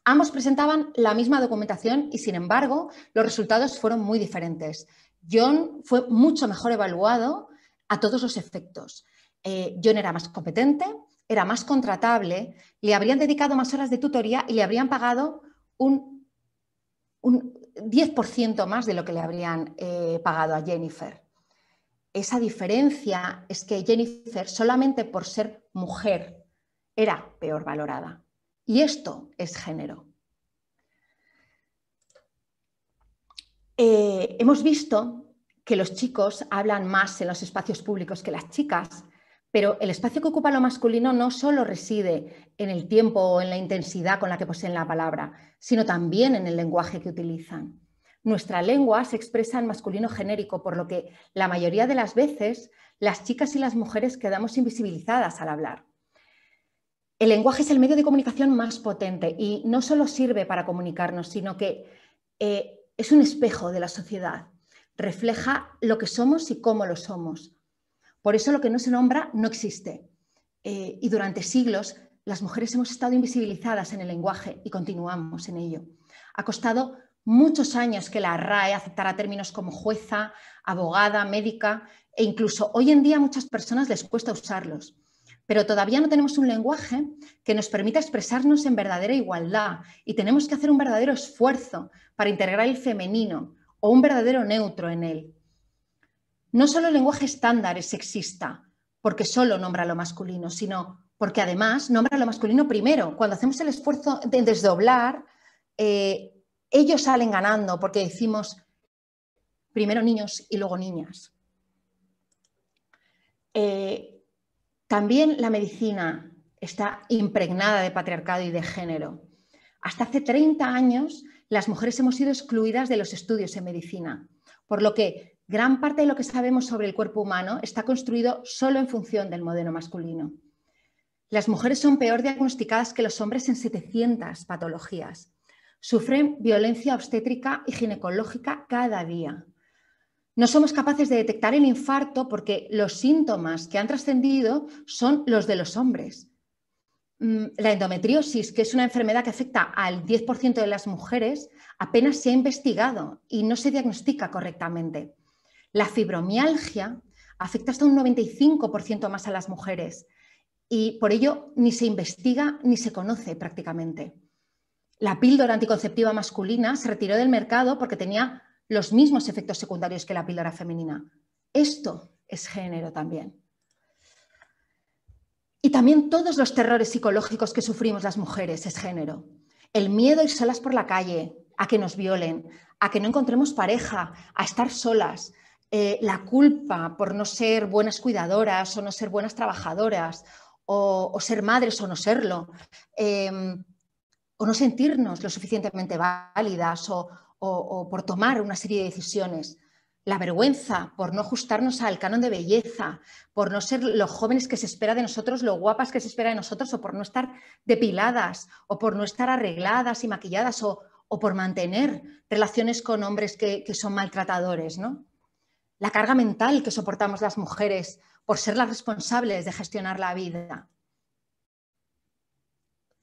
Ambos presentaban la misma documentación y, sin embargo, los resultados fueron muy diferentes. John fue mucho mejor evaluado a todos los efectos. Eh, John era más competente, era más contratable, le habrían dedicado más horas de tutoría y le habrían pagado un, 10% más de lo que le habrían eh, pagado a Jennifer. Esa diferencia es que Jennifer, solamente por ser mujer, era peor valorada. Y esto es género. Eh, hemos visto que los chicos hablan más en los espacios públicos que las chicas, pero el espacio que ocupa lo masculino no solo reside en el tiempo o en la intensidad con la que poseen la palabra, sino también en el lenguaje que utilizan. Nuestra lengua se expresa en masculino genérico, por lo que la mayoría de las veces las chicas y las mujeres quedamos invisibilizadas al hablar. El lenguaje es el medio de comunicación más potente y no solo sirve para comunicarnos, sino que eh, es un espejo de la sociedad, refleja lo que somos y cómo lo somos. Por eso lo que no se nombra no existe. Eh, y durante siglos las mujeres hemos estado invisibilizadas en el lenguaje y continuamos en ello. Ha costado muchos años que la RAE aceptara términos como jueza, abogada, médica e incluso hoy en día muchas personas les cuesta usarlos pero todavía no tenemos un lenguaje que nos permita expresarnos en verdadera igualdad y tenemos que hacer un verdadero esfuerzo para integrar el femenino o un verdadero neutro en él. No solo el lenguaje estándar es sexista, porque solo nombra lo masculino, sino porque además nombra lo masculino primero. Cuando hacemos el esfuerzo de desdoblar, eh, ellos salen ganando porque decimos primero niños y luego niñas. Eh, también la medicina está impregnada de patriarcado y de género. Hasta hace 30 años las mujeres hemos sido excluidas de los estudios en medicina, por lo que gran parte de lo que sabemos sobre el cuerpo humano está construido solo en función del modelo masculino. Las mujeres son peor diagnosticadas que los hombres en 700 patologías. Sufren violencia obstétrica y ginecológica cada día no somos capaces de detectar el infarto porque los síntomas que han trascendido son los de los hombres. Mm, la endometriosis, que es una enfermedad que afecta al 10% de las mujeres, apenas se ha investigado y no se diagnostica correctamente. La fibromialgia afecta hasta un 95% más a las mujeres y por ello ni se investiga ni se conoce prácticamente. La píldora anticonceptiva masculina se retiró del mercado porque tenía los mismos efectos secundarios que la píldora femenina. Esto es género también. Y también todos los terrores psicológicos que sufrimos las mujeres es género. El miedo a ir solas por la calle, a que nos violen, a que no encontremos pareja, a estar solas, eh, la culpa por no ser buenas cuidadoras o no ser buenas trabajadoras, o, ser madres o no serlo, em, o no sentirnos lo suficientemente válidas, o, o, por tomar una serie de decisiones, la vergüenza por no ajustarnos al canon de belleza, por no ser los jóvenes que se espera de nosotros, lo guapas que se espera de nosotros, o por no estar depiladas, o por no estar arregladas y maquilladas, o, por mantener relaciones con hombres que, que son maltratadores, ¿no? La carga mental que soportamos las mujeres por ser las responsables de gestionar la vida.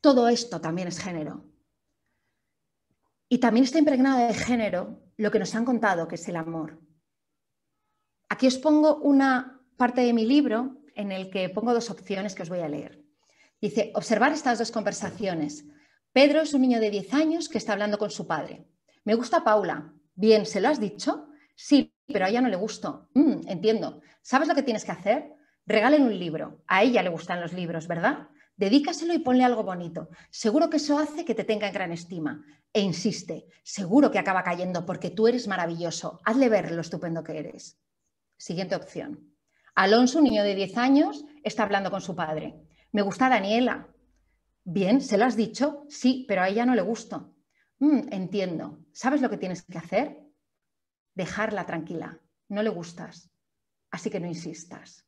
Todo esto también es género. Y también está impregnada de género lo que nos han contado, que es el amor. Aquí os pongo una parte de mi libro en el que pongo dos opciones que os voy a leer. Dice, observar estas dos conversaciones. Pedro es un niño de 10 años que está hablando con su padre. Me gusta Paula. Bien, ¿se lo has dicho? Sí, pero a ella no le gustó. Mm, entiendo. ¿Sabes lo que tienes que hacer? Regalen un libro. A ella le gustan los libros, ¿verdad? Dedícaselo y ponle algo bonito. Seguro que eso hace que te tenga en gran estima. E insiste, seguro que acaba cayendo porque tú eres maravilloso. Hazle ver lo estupendo que eres. Siguiente opción. Alonso, un niño de 10 años, está hablando con su padre. Me gusta Daniela. Bien, ¿se lo has dicho? Sí, pero a ella no le gusto. Mm, entiendo. ¿Sabes lo que tienes que hacer? Dejarla tranquila. No le gustas. Así que no insistas.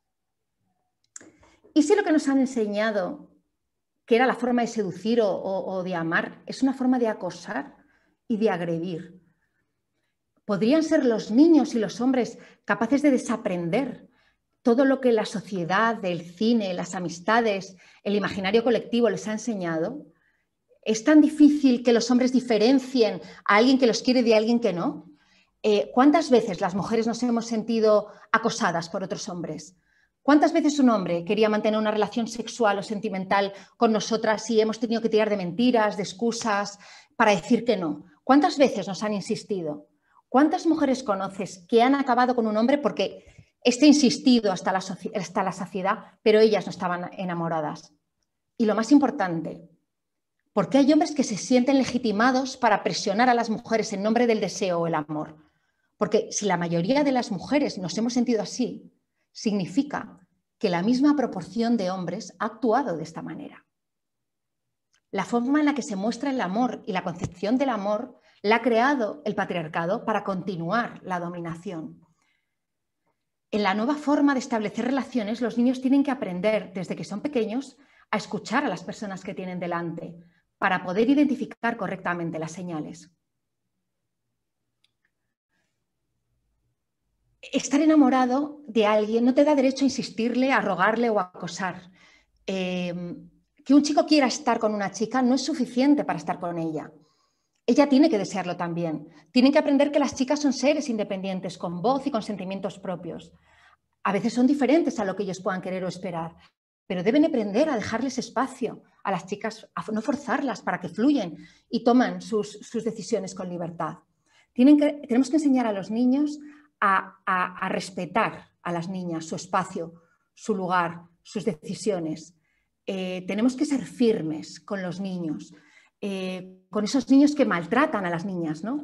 Y si lo que nos han enseñado que era la forma de seducir o, de amar, es una forma de acosar y de agredir. ¿Podrían ser los niños y los hombres capaces de desaprender todo lo que la sociedad, el cine, las amistades, el imaginario colectivo les ha enseñado? ¿Es tan difícil que los hombres diferencien a alguien que los quiere de alguien que no? Eh, ¿Cuántas veces las mujeres nos hemos sentido acosadas por otros hombres? ¿Cuántas veces un hombre quería mantener una relación sexual o sentimental con nosotras y hemos tenido que tirar de mentiras, de excusas para decir que no? ¿Cuántas veces nos han insistido? ¿Cuántas mujeres conoces que han acabado con un hombre porque este insistido hasta la, hasta la saciedad, pero ellas no estaban enamoradas? Y lo más importante, ¿por qué hay hombres que se sienten legitimados para presionar a las mujeres en nombre del deseo o el amor? Porque si la mayoría de las mujeres nos hemos sentido así, significa que la misma proporción de hombres ha actuado de esta manera. La forma en la que se muestra el amor y la concepción del amor la ha creado el patriarcado para continuar la dominación. En la nueva forma de establecer relaciones, los niños tienen que aprender desde que son pequeños a escuchar a las personas que tienen delante para poder identificar correctamente las señales. estar enamorado de alguien no te da derecho a insistirle, a rogarle o a acosar. Eh, que un chico quiera estar con una chica no es suficiente para estar con ella. Ella tiene que desearlo también. Tienen que aprender que las chicas son seres independientes, con voz y con sentimientos propios. A veces son diferentes a lo que ellos puedan querer o esperar, pero deben aprender a dejarles espacio a las chicas, a no forzarlas para que fluyen y toman sus, decisiones con libertad. Tienen tenemos que enseñar a los niños a, respetar a las niñas su espacio, su lugar, sus decisiones. Eh, tenemos que ser firmes con los niños, eh, con esos niños que maltratan a las niñas, ¿no?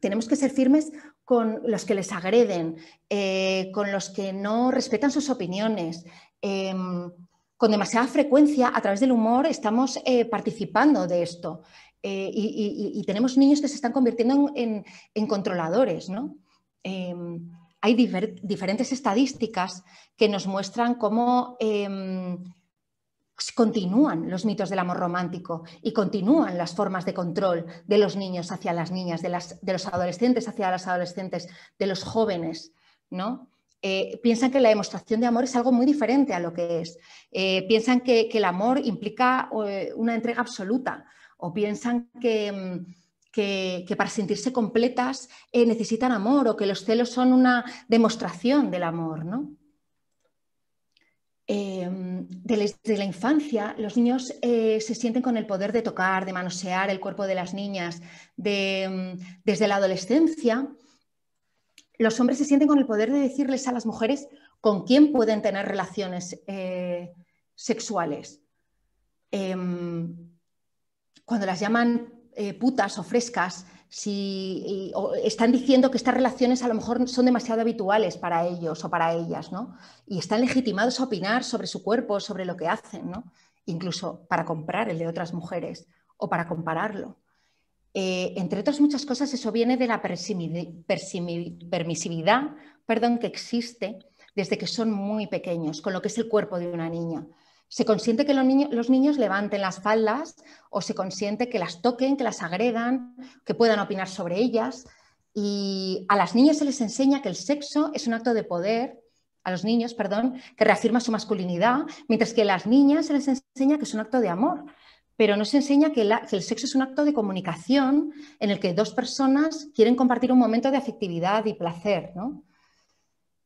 Tenemos que ser firmes con los que les agreden, eh, con los que no respetan sus opiniones. Em, con demasiada frecuencia, a través del humor, estamos participando de esto. Eh, y, tenemos niños que se están convirtiendo en, controladores, em, hay diferentes estadísticas que nos muestran cómo em, continúan los mitos del amor romántico y continúan las formas de control de los niños hacia las niñas, de, los adolescentes hacia las adolescentes, de los jóvenes, eh, piensan que la demostración de amor es algo muy diferente a lo que es. Eh, piensan que, el amor implica una entrega absoluta, o piensan mm, que, para sentirse completas eh, necesitan amor o que los celos son una demostración del amor, ¿no? desde em, la infancia, los niños eh, se sienten con el poder de tocar, de manosear el cuerpo de las niñas. Mm, desde la adolescencia, los hombres se sienten con el poder de decirles a las mujeres con quién pueden tener relaciones eh, sexuales. Em, cuando las llaman eh, putas o frescas, si están diciendo que estas relaciones a lo mejor son demasiado habituales para ellos o para ellas, ¿no? Y están legitimados a opinar sobre su cuerpo, sobre lo que hacen, ¿no? Incluso para comprar el de otras mujeres o para compararlo. Eh, entre otras muchas cosas, eso viene de la permisividad perdón, que existe desde que son muy pequeños, con lo que es el cuerpo de una niña se consiente que los, niños levanten las faldas o se consiente que las toquen, que las agregan que puedan opinar sobre ellas. Y a las niñas se les enseña que el sexo es un acto de poder, a los niños, perdón, que reafirma su masculinidad, mientras que a las niñas se les enseña que es un acto de amor. Pero no se enseña que, que el sexo es un acto de comunicación en el que dos personas quieren compartir un momento de afectividad y placer. ¿no?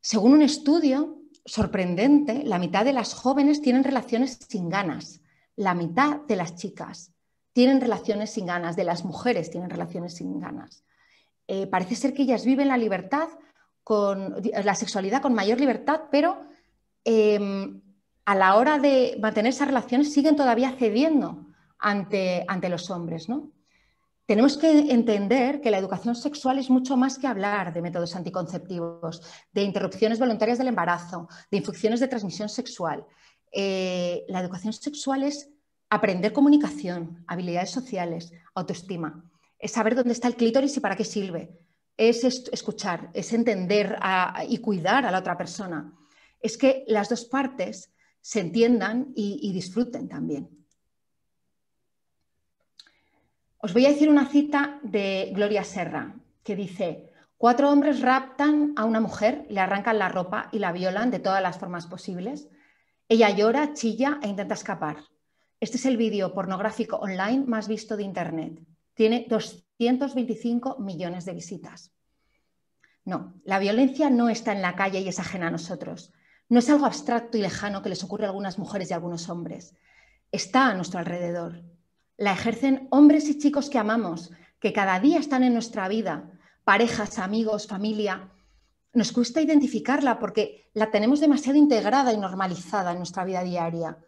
Según un estudio, sorprendente, la mitad de las jóvenes tienen relaciones sin ganas. La mitad de las chicas tienen relaciones sin ganas, de las mujeres tienen relaciones sin ganas. Eh, parece ser que ellas viven la libertad con la sexualidad con mayor libertad, pero em, a la hora de mantener esas relaciones siguen todavía cediendo ante, ante los hombres, ¿no? tenemos que entender que la educación sexual es mucho más que hablar de métodos anticonceptivos, de interrupciones voluntarias del embarazo, de infecciones de transmisión sexual. Eh, la educación sexual es aprender comunicación, habilidades sociales, autoestima, es saber dónde está el clítoris y para qué sirve, es escuchar, es entender y cuidar a la otra persona. Es que las dos partes se entiendan y disfruten también. Os voy a decir una cita de Gloria Serra, que dice, cuatro hombres raptan a una mujer, le arrancan la ropa y la violan de todas las formas posibles. Ella llora, chilla e intenta escapar. Este es el vídeo pornográfico online más visto de Internet. Tiene 225 millones de visitas. No, la violencia no está en la calle y es ajena a nosotros. No es algo abstracto y lejano que les ocurre a algunas mujeres y a algunos hombres. Está a nuestro alrededor la ejercen hombres y chicos que amamos, que cada día están en nuestra vida, parejas, amigos, familia. Nos cuesta identificarla porque la tenemos demasiado integrada y normalizada en nuestra vida diaria.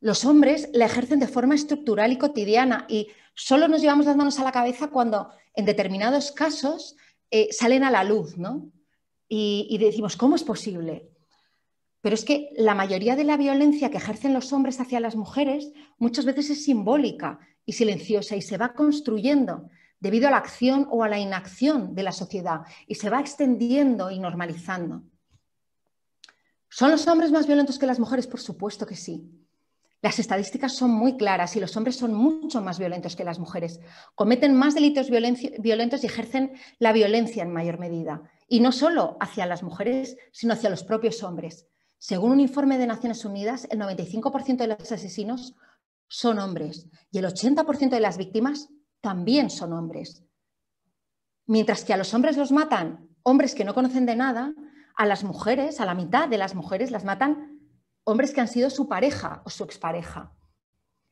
Los hombres la ejercen de forma estructural y cotidiana y solo nos llevamos las manos a la cabeza cuando en determinados casos eh, salen a la luz, ¿no? y decimos, ¿cómo es posible? Pero es que la mayoría de la violencia que ejercen los hombres hacia las mujeres muchas veces es simbólica y silenciosa y se va construyendo debido a la acción o a la inacción de la sociedad y se va extendiendo y normalizando. ¿Son los hombres más violentos que las mujeres? Por supuesto que sí. Las estadísticas son muy claras y los hombres son mucho más violentos que las mujeres. Cometen más delitos violentos y ejercen la violencia en mayor medida. Y no solo hacia las mujeres, sino hacia los propios hombres. Según un informe de Naciones Unidas, el 95% de los asesinos son hombres y el 80% de las víctimas también son hombres. Mientras que a los hombres los matan hombres que no conocen de nada, a las mujeres, a la mitad de las mujeres las matan hombres que han sido su pareja o su expareja.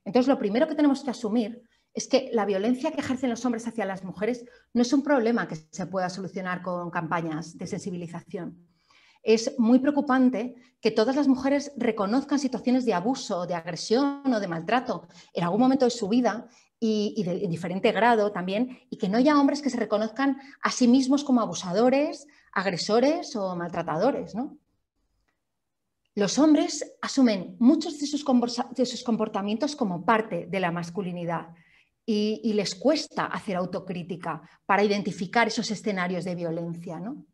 Entonces, lo primero que tenemos que asumir es que la violencia que ejercen los hombres hacia las mujeres no es un problema que se pueda solucionar con campañas de sensibilización es muy preocupante que todas las mujeres reconozcan situaciones de abuso, de agresión o de maltrato en algún momento de su vida y, de diferente grado también, y que no haya hombres que se reconozcan a sí mismos como abusadores, agresores o maltratadores. ¿no? Los hombres asumen muchos de sus, comportamientos como parte de la masculinidad y, y, les cuesta hacer autocrítica para identificar esos escenarios de violencia. ¿no?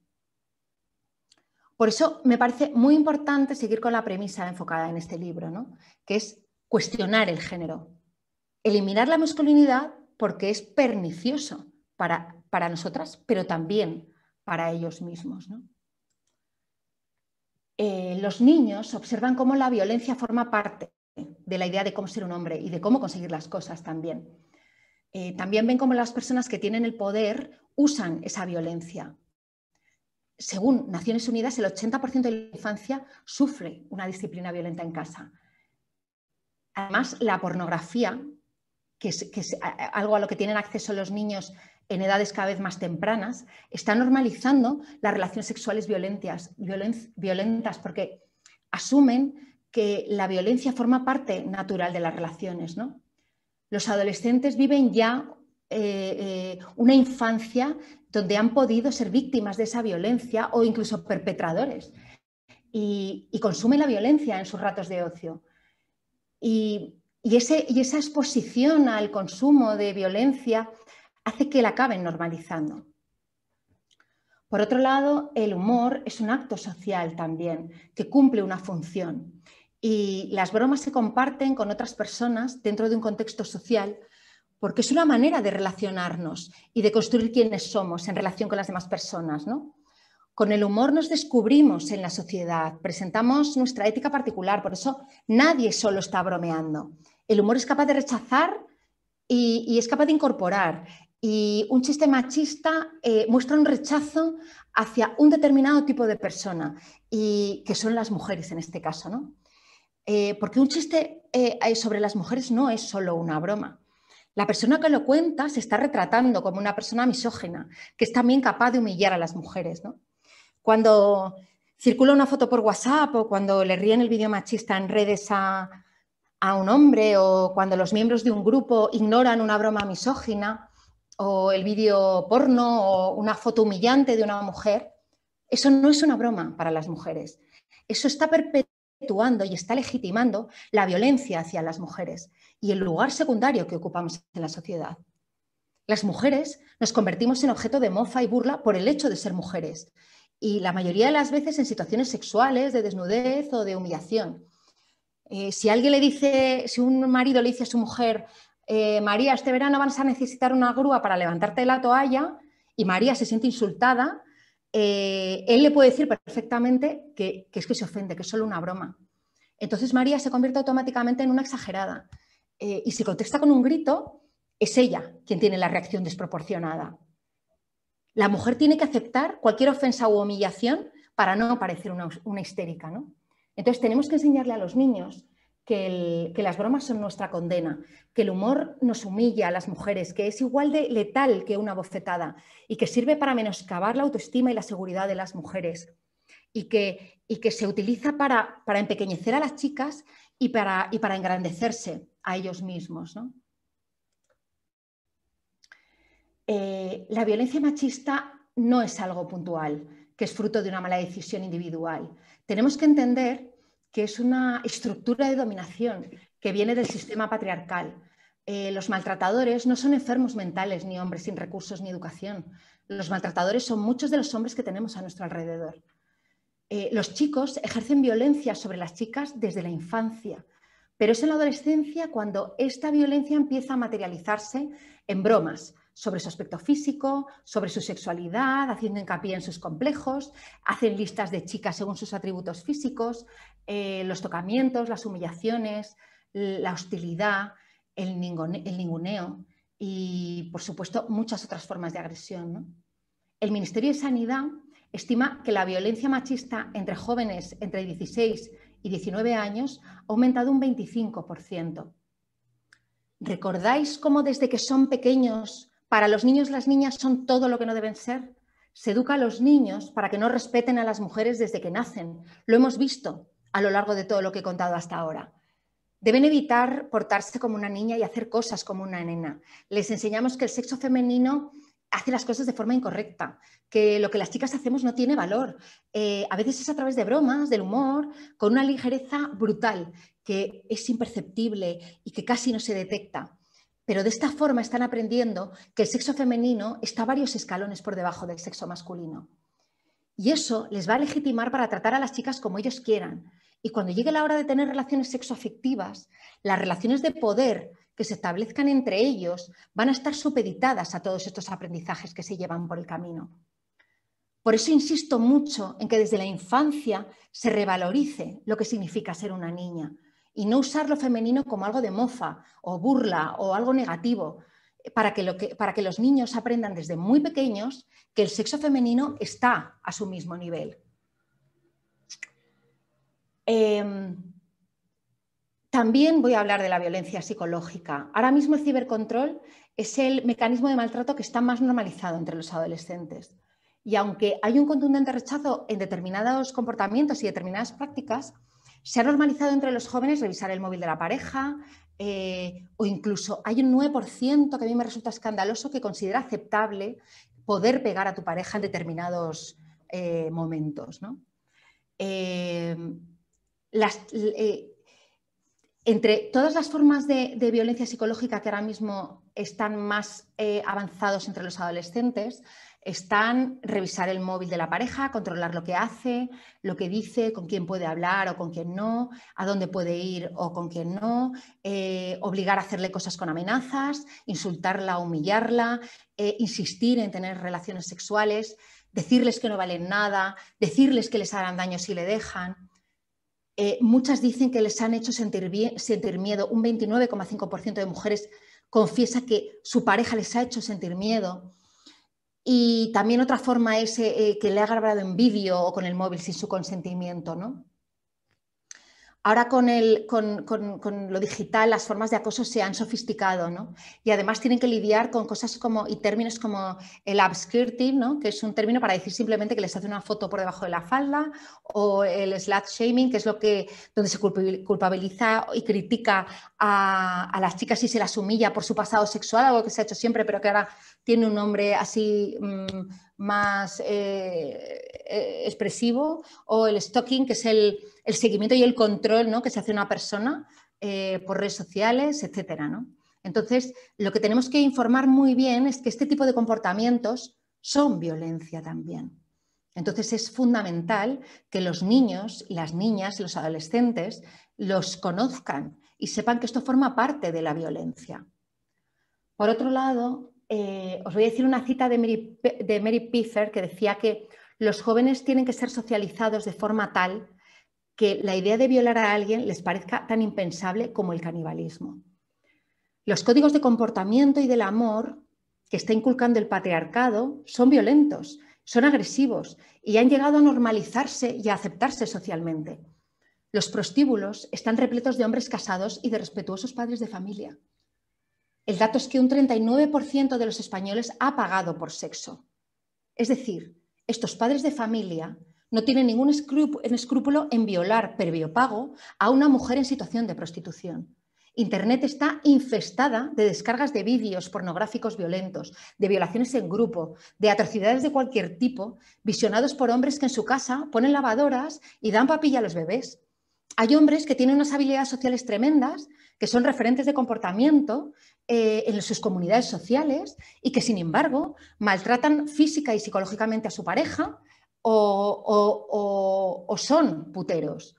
Por eso me parece muy importante seguir con la premisa enfocada en este libro, ¿no? que es cuestionar el género, eliminar la masculinidad porque es pernicioso para, nosotras, pero también para ellos mismos. Eh, los niños observan cómo la violencia forma parte de la idea de cómo ser un hombre y de cómo conseguir las cosas también. Eh, también ven cómo las personas que tienen el poder usan esa violencia según Naciones Unidas, el 80% de la infancia sufre una disciplina violenta en casa. Además, la pornografía, que es, algo a lo que tienen acceso los niños en edades cada vez más tempranas, está normalizando las relaciones sexuales violentas, violentas porque asumen que la violencia forma parte natural de las relaciones. Los adolescentes viven ya eh, eh, una infancia donde han podido ser víctimas de esa violencia o incluso perpetradores y, consumen la violencia en sus ratos de ocio. Y, y esa exposición al consumo de violencia hace que la acaben normalizando. Por otro lado, el humor es un acto social también, que cumple una función. Y las bromas se comparten con otras personas dentro de un contexto social porque es una manera de relacionarnos y de construir quiénes somos en relación con las demás personas. ¿no? Con el humor nos descubrimos en la sociedad, presentamos nuestra ética particular, por eso nadie solo está bromeando. El humor es capaz de rechazar y, es capaz de incorporar. Y un chiste machista eh, muestra un rechazo hacia un determinado tipo de persona, y que son las mujeres en este caso, ¿no? Eh, porque un chiste eh, sobre las mujeres no es solo una broma. La persona que lo cuenta se está retratando como una persona misógina, que es también capaz de humillar a las mujeres. Cuando circula una foto por WhatsApp o cuando le ríen el vídeo machista en redes a, a un hombre o cuando los miembros de un grupo ignoran una broma misógina o el vídeo porno o una foto humillante de una mujer, eso no es una broma para las mujeres. Eso está perpetuando y está legitimando la violencia hacia las mujeres y el lugar secundario que ocupamos en la sociedad. Las mujeres nos convertimos en objeto de mofa y burla por el hecho de ser mujeres, y la mayoría de las veces en situaciones sexuales, de desnudez o de humillación. Eh, si alguien le dice, si un marido le dice a su mujer, eh, María, este verano vas a necesitar una grúa para levantarte de la toalla, y María se siente insultada, eh, él le puede decir perfectamente que es que se ofende, que es solo una broma. Entonces María se convierte automáticamente en una exagerada. Eh, y si contesta con un grito, es ella quien tiene la reacción desproporcionada. La mujer tiene que aceptar cualquier ofensa u humillación para no parecer una, histérica. ¿no? Entonces tenemos que enseñarle a los niños que, las bromas son nuestra condena, que el humor nos humilla a las mujeres, que es igual de letal que una bofetada y que sirve para menoscabar la autoestima y la seguridad de las mujeres y que, se utiliza para, empequeñecer a las chicas y para engrandecerse a ellos mismos. Eh, la violencia machista no es algo puntual, que es fruto de una mala decisión individual. Tenemos que entender que es una estructura de dominación que viene del sistema patriarcal. Eh, los maltratadores no son enfermos mentales, ni hombres sin recursos ni educación. Los maltratadores son muchos de los hombres que tenemos a nuestro alrededor. Eh, los chicos ejercen violencia sobre las chicas desde la infancia pero es en la adolescencia cuando esta violencia empieza a materializarse en bromas sobre su aspecto físico, sobre su sexualidad, haciendo hincapié en sus complejos, hacen listas de chicas según sus atributos físicos, eh, los tocamientos, las humillaciones, la hostilidad, el, ninguneo y, por supuesto, muchas otras formas de agresión. El Ministerio de Sanidad estima que la violencia machista entre jóvenes entre 16 y y 19 años ha aumentado un 25%. ¿Recordáis cómo desde que son pequeños, para los niños las niñas son todo lo que no deben ser? Se educa a los niños para que no respeten a las mujeres desde que nacen. Lo hemos visto a lo largo de todo lo que he contado hasta ahora. Deben evitar portarse como una niña y hacer cosas como una nena. Les enseñamos que el sexo femenino hace las cosas de forma incorrecta, que lo que las chicas hacemos no tiene valor. Eh, a veces es a través de bromas, del humor, con una ligereza brutal, que es imperceptible y que casi no se detecta. Pero de esta forma están aprendiendo que el sexo femenino está varios escalones por debajo del sexo masculino. Y eso les va a legitimar para tratar a las chicas como ellos quieran. Y cuando llegue la hora de tener relaciones sexoafectivas, las relaciones de poder que se establezcan entre ellos van a estar supeditadas a todos estos aprendizajes que se llevan por el camino. Por eso insisto mucho en que desde la infancia se revalorice lo que significa ser una niña y no usar lo femenino como algo de mofa o burla o algo negativo, para que, para que los niños aprendan desde muy pequeños que el sexo femenino está a su mismo nivel. Em, también voy a hablar de la violencia psicológica. Ahora mismo el cibercontrol es el mecanismo de maltrato que está más normalizado entre los adolescentes. Y aunque hay un contundente rechazo en determinados comportamientos y determinadas prácticas, se ha normalizado entre los jóvenes revisar el móvil de la pareja eh, o incluso hay un 9% que a mí me resulta escandaloso que considera aceptable poder pegar a tu pareja en determinados eh, momentos. Eh, las, entre todas las formas de, violencia psicológica que ahora mismo están más avanzadas eh, avanzados entre los adolescentes, están revisar el móvil de la pareja, controlar lo que hace, lo que dice, con quién puede hablar o con quién no, a dónde puede ir o con quién no, eh, obligar a hacerle cosas con amenazas, insultarla, humillarla, eh, insistir en tener relaciones sexuales, decirles que no valen nada, decirles que les harán daño si le dejan. Eh, muchas dicen que les han hecho sentir, miedo. Un 29,5% de mujeres confiesa que su pareja les ha hecho sentir miedo. Y también otra forma es eh, eh, que le ha grabado en vídeo o con el móvil sin su consentimiento, ¿no? Ahora con, el, con, lo digital las formas de acoso se han sofisticado, ¿no? Y además tienen que lidiar con cosas como y términos como el upskirting, ¿no? Que es un término para decir simplemente que les hace una foto por debajo de la falda o el slut shaming, que es lo que donde se culpabiliza y critica a, las chicas y se las humilla por su pasado sexual, algo que se ha hecho siempre, pero que ahora tiene un nombre así mm, más eh, eh, expresivo, o el stalking, que es el, seguimiento y el control que se hace una persona eh, por redes sociales, etcétera, Entonces, lo que tenemos que informar muy bien es que este tipo de comportamientos son violencia también. Entonces es fundamental que los niños, las niñas, y los adolescentes los conozcan y sepan que esto forma parte de la violencia. Por otro lado, eh, os voy a decir una cita de Mary, de Mary que decía que los jóvenes tienen que ser socializados de forma tal que la idea de violar a alguien les parezca tan impensable como el canibalismo. Los códigos de comportamiento y del amor que está inculcando el patriarcado son violentos, son agresivos y han llegado a normalizarse y a aceptarse socialmente. Los prostíbulos están repletos de hombres casados y de respetuosos padres de familia. El dato es que un 39% de los españoles ha pagado por sexo. Es decir, estos padres de familia no tienen ningún escrúpulo en violar previo pago a una mujer en situación de prostitución. Internet está infestada de descargas de vídeos pornográficos violentos, de violaciones en grupo, de atrocidades de cualquier tipo, visionados por hombres que en su casa ponen lavadoras y dan papilla a los bebés hay hombres que tienen unas habilidades sociales tremendas, que son referentes de comportamiento eh, en sus comunidades sociales y que, sin embargo, maltratan física y psicológicamente a su pareja o, o son puteros.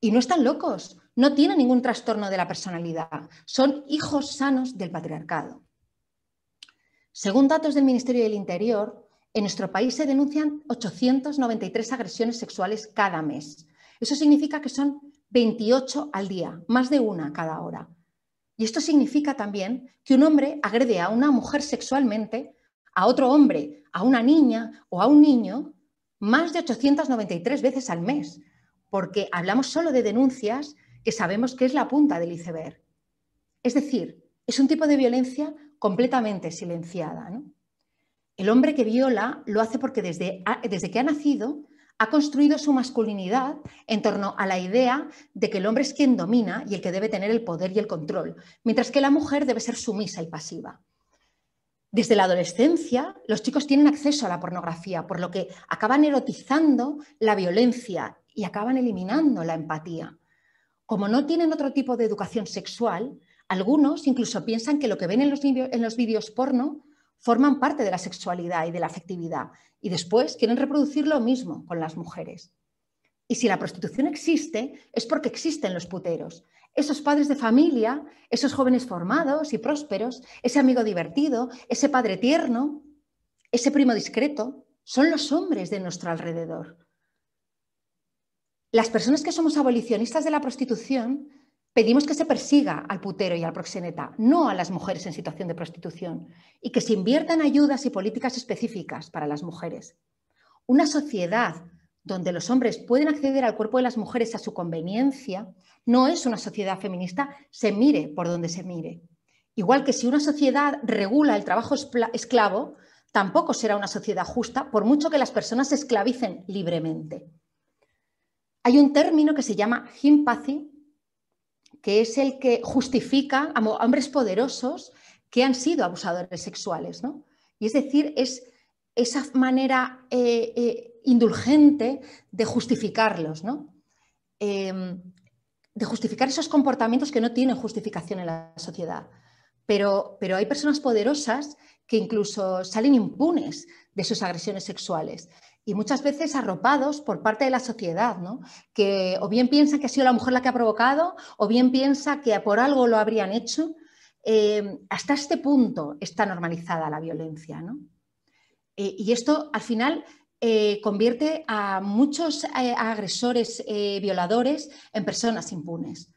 Y no están locos, no tienen ningún trastorno de la personalidad, son hijos sanos del patriarcado. Según datos del Ministerio del Interior, en nuestro país se denuncian 893 agresiones sexuales cada mes, eso significa que son 28 al día, más de una cada hora. Y esto significa también que un hombre agrede a una mujer sexualmente, a otro hombre, a una niña o a un niño más de 893 veces al mes, porque hablamos solo de denuncias que sabemos que es la punta del iceberg. Es decir, es un tipo de violencia completamente silenciada. El hombre que viola lo hace porque desde, desde que ha nacido ha construido su masculinidad en torno a la idea de que el hombre es quien domina y el que debe tener el poder y el control, mientras que la mujer debe ser sumisa y pasiva. Desde la adolescencia, los chicos tienen acceso a la pornografía, por lo que acaban erotizando la violencia y acaban eliminando la empatía. Como no tienen otro tipo de educación sexual, algunos incluso piensan que lo que ven en los, en vídeos porno forman parte de la sexualidad y de la afectividad y después quieren reproducir lo mismo con las mujeres. Y si la prostitución existe, es porque existen los puteros, esos padres de familia, esos jóvenes formados y prósperos, ese amigo divertido, ese padre tierno, ese primo discreto, son los hombres de nuestro alrededor. Las personas que somos abolicionistas de la prostitución Pedimos que se persiga al putero y al proxeneta, no a las mujeres en situación de prostitución, y que se inviertan ayudas y políticas específicas para las mujeres. Una sociedad donde los hombres pueden acceder al cuerpo de las mujeres a su conveniencia no es una sociedad feminista, se mire por donde se mire. Igual que si una sociedad regula el trabajo esclavo, tampoco será una sociedad justa, por mucho que las personas se esclavicen libremente. Hay un término que se llama himpathy que es el que justifica a hombres poderosos que han sido abusadores sexuales. Y es decir, es esa manera eh, eh, indulgente de justificarlos, em, de justificar esos comportamientos que no tienen justificación en la sociedad. Pero, pero hay personas poderosas que incluso salen impunes de sus agresiones sexuales y muchas veces arropados por parte de la sociedad, ¿no? que o bien piensa que ha sido la mujer la que ha provocado, o bien piensa que por algo lo habrían hecho. Eh, hasta este punto está normalizada la violencia. ¿no? Eh, y esto al final eh, convierte a muchos agresores violadores en personas impunes.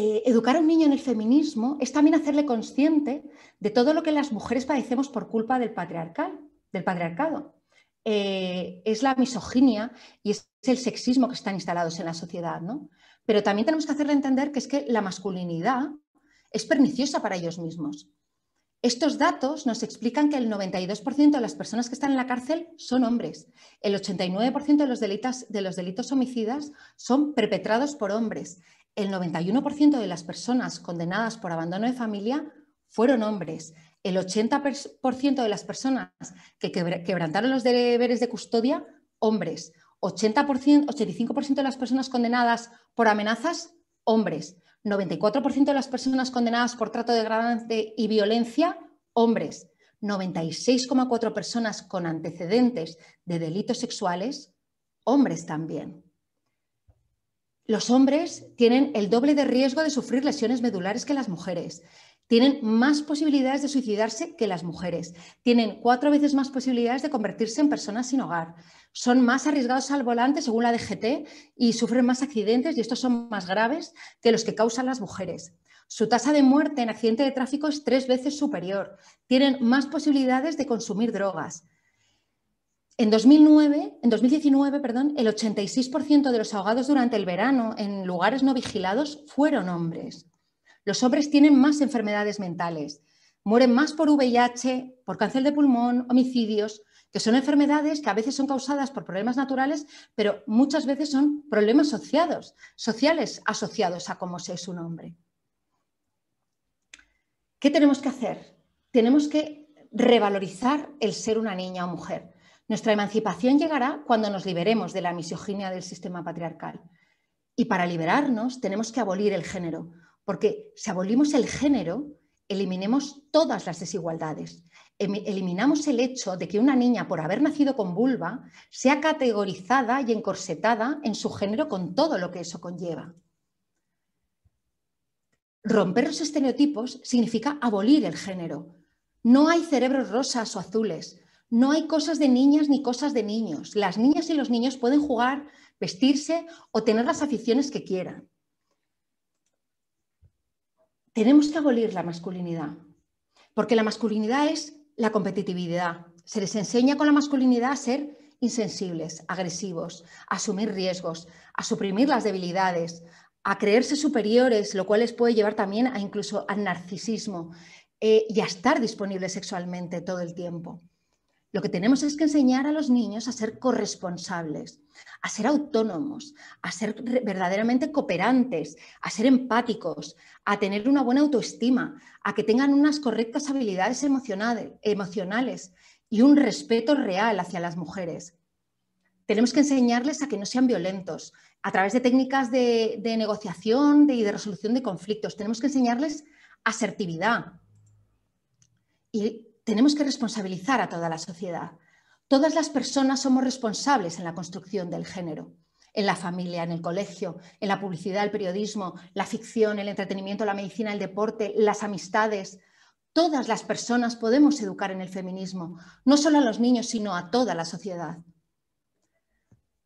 Eh, educar a un niño en el feminismo es también hacerle consciente de todo lo que las mujeres padecemos por culpa del, patriarcal, del patriarcado. Eh, es la misoginia y es el sexismo que están instalados en la sociedad, ¿no? Pero también tenemos que hacerle entender que es que la masculinidad es perniciosa para ellos mismos. Estos datos nos explican que el 92% de las personas que están en la cárcel son hombres, el 89% de los, de los delitos homicidas son perpetrados por hombres, el 91% de las personas condenadas por abandono de familia fueron hombres. El 80% de las personas que quebrantaron los deberes de custodia, hombres. 80%, 85% de las personas condenadas por amenazas, hombres. 94% de las personas condenadas por trato degradante y violencia, hombres. 96,4 personas con antecedentes de delitos sexuales, hombres también los hombres tienen el doble de riesgo de sufrir lesiones medulares que las mujeres. Tienen más posibilidades de suicidarse que las mujeres. Tienen cuatro veces más posibilidades de convertirse en personas sin hogar. Son más arriesgados al volante según la DGT y sufren más accidentes y estos son más graves que los que causan las mujeres. Su tasa de muerte en accidente de tráfico es tres veces superior. Tienen más posibilidades de consumir drogas en, 2019, el 86% de los ahogados durante el verano en lugares no vigilados fueron hombres. Los hombres tienen más enfermedades mentales, mueren más por VIH, por cáncer de pulmón, homicidios, que son enfermedades que a veces son causadas por problemas naturales, pero muchas veces son problemas asociados, sociales asociados a cómo se es un hombre. ¿Qué tenemos que hacer? Tenemos que revalorizar el ser una niña o mujer. Nuestra emancipación llegará cuando nos liberemos de la misoginia del sistema patriarcal. Y para liberarnos tenemos que abolir el género, porque si abolimos el género, eliminemos todas las desigualdades. Eliminamos el hecho de que una niña, por haber nacido con vulva, sea categorizada y encorsetada en su género con todo lo que eso conlleva. Romper los estereotipos significa abolir el género. No hay cerebros rosas o azules, no hay cosas de niñas ni cosas de niños. Las niñas y los niños pueden jugar, vestirse o tener las aficiones que quieran. Tenemos que abolir la masculinidad, porque la masculinidad es la competitividad. Se les enseña con la masculinidad a ser insensibles, agresivos, a asumir riesgos, a suprimir las debilidades, a creerse superiores, lo cual les puede llevar también a incluso al narcisismo eh, y a estar disponibles sexualmente todo el tiempo. Lo que tenemos es que enseñar a los niños a ser corresponsables, a ser autónomos, a ser verdaderamente cooperantes, a ser empáticos, a tener una buena autoestima, a que tengan unas correctas habilidades emocionales y un respeto real hacia las mujeres. Tenemos que enseñarles a que no sean violentos a través de técnicas de, negociación y de, de resolución de conflictos. Tenemos que enseñarles asertividad. Y tenemos que responsabilizar a toda la sociedad. Todas las personas somos responsables en la construcción del género, en la familia, en el colegio, en la publicidad, el periodismo, la ficción, el entretenimiento, la medicina, el deporte, las amistades. Todas las personas podemos educar en el feminismo, no solo a los niños, sino a toda la sociedad.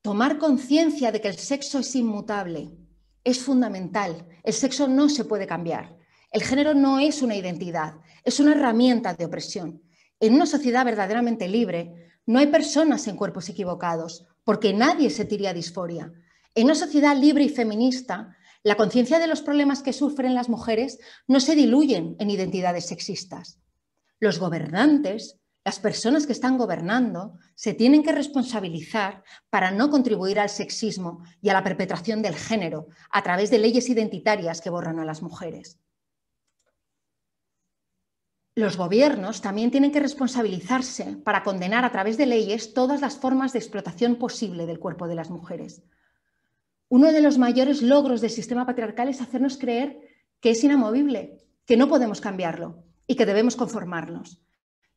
Tomar conciencia de que el sexo es inmutable es fundamental. El sexo no se puede cambiar. El género no es una identidad, es una herramienta de opresión. En una sociedad verdaderamente libre, no hay personas en cuerpos equivocados, porque nadie se tiría disforia. En una sociedad libre y feminista, la conciencia de los problemas que sufren las mujeres no se diluyen en identidades sexistas. Los gobernantes, las personas que están gobernando, se tienen que responsabilizar para no contribuir al sexismo y a la perpetración del género a través de leyes identitarias que borran a las mujeres. Los gobiernos también tienen que responsabilizarse para condenar a través de leyes todas las formas de explotación posible del cuerpo de las mujeres. Uno de los mayores logros del sistema patriarcal es hacernos creer que es inamovible, que no podemos cambiarlo y que debemos conformarnos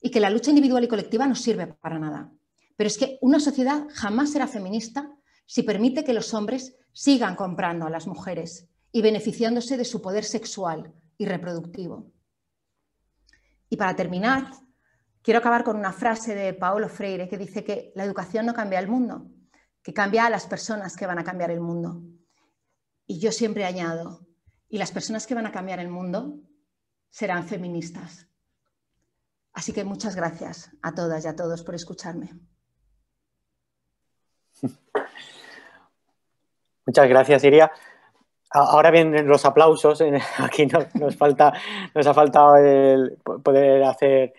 y que la lucha individual y colectiva no sirve para nada. Pero es que una sociedad jamás será feminista si permite que los hombres sigan comprando a las mujeres y beneficiándose de su poder sexual y reproductivo. Y para terminar, quiero acabar con una frase de Paolo Freire que dice que la educación no cambia el mundo, que cambia a las personas que van a cambiar el mundo. Y yo siempre añado, y las personas que van a cambiar el mundo serán feministas. Así que muchas gracias a todas y a todos por escucharme. Muchas gracias, Iria ahora vienen los aplausos. Eh, aquí nos, ha faltado poder hacer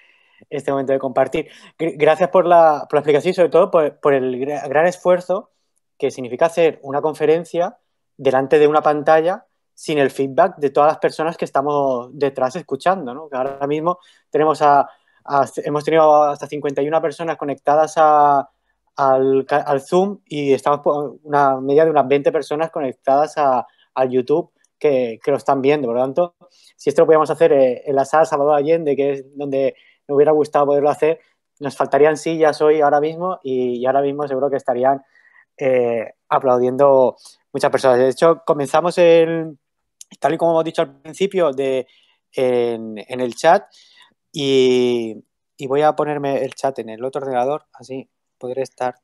este momento de compartir. Gracias por la, explicación y sobre todo por, el gran esfuerzo que significa hacer una conferencia delante de una pantalla sin el feedback de todas las personas que estamos detrás escuchando. Ahora mismo tenemos a, hemos tenido hasta 51 personas conectadas al, al, Zoom y estamos por una media de unas 20 personas conectadas a, al YouTube que, lo están viendo. Por lo tanto, si esto lo podíamos hacer eh, en la sala Salvador Allende, que es donde me hubiera gustado poderlo hacer, nos faltarían sillas hoy, ahora mismo, y, ahora mismo seguro que estarían eh, aplaudiendo muchas personas. De hecho, comenzamos el, tal y como hemos dicho al principio, de, en, el chat, y, voy a ponerme el chat en el otro ordenador, así podré estar.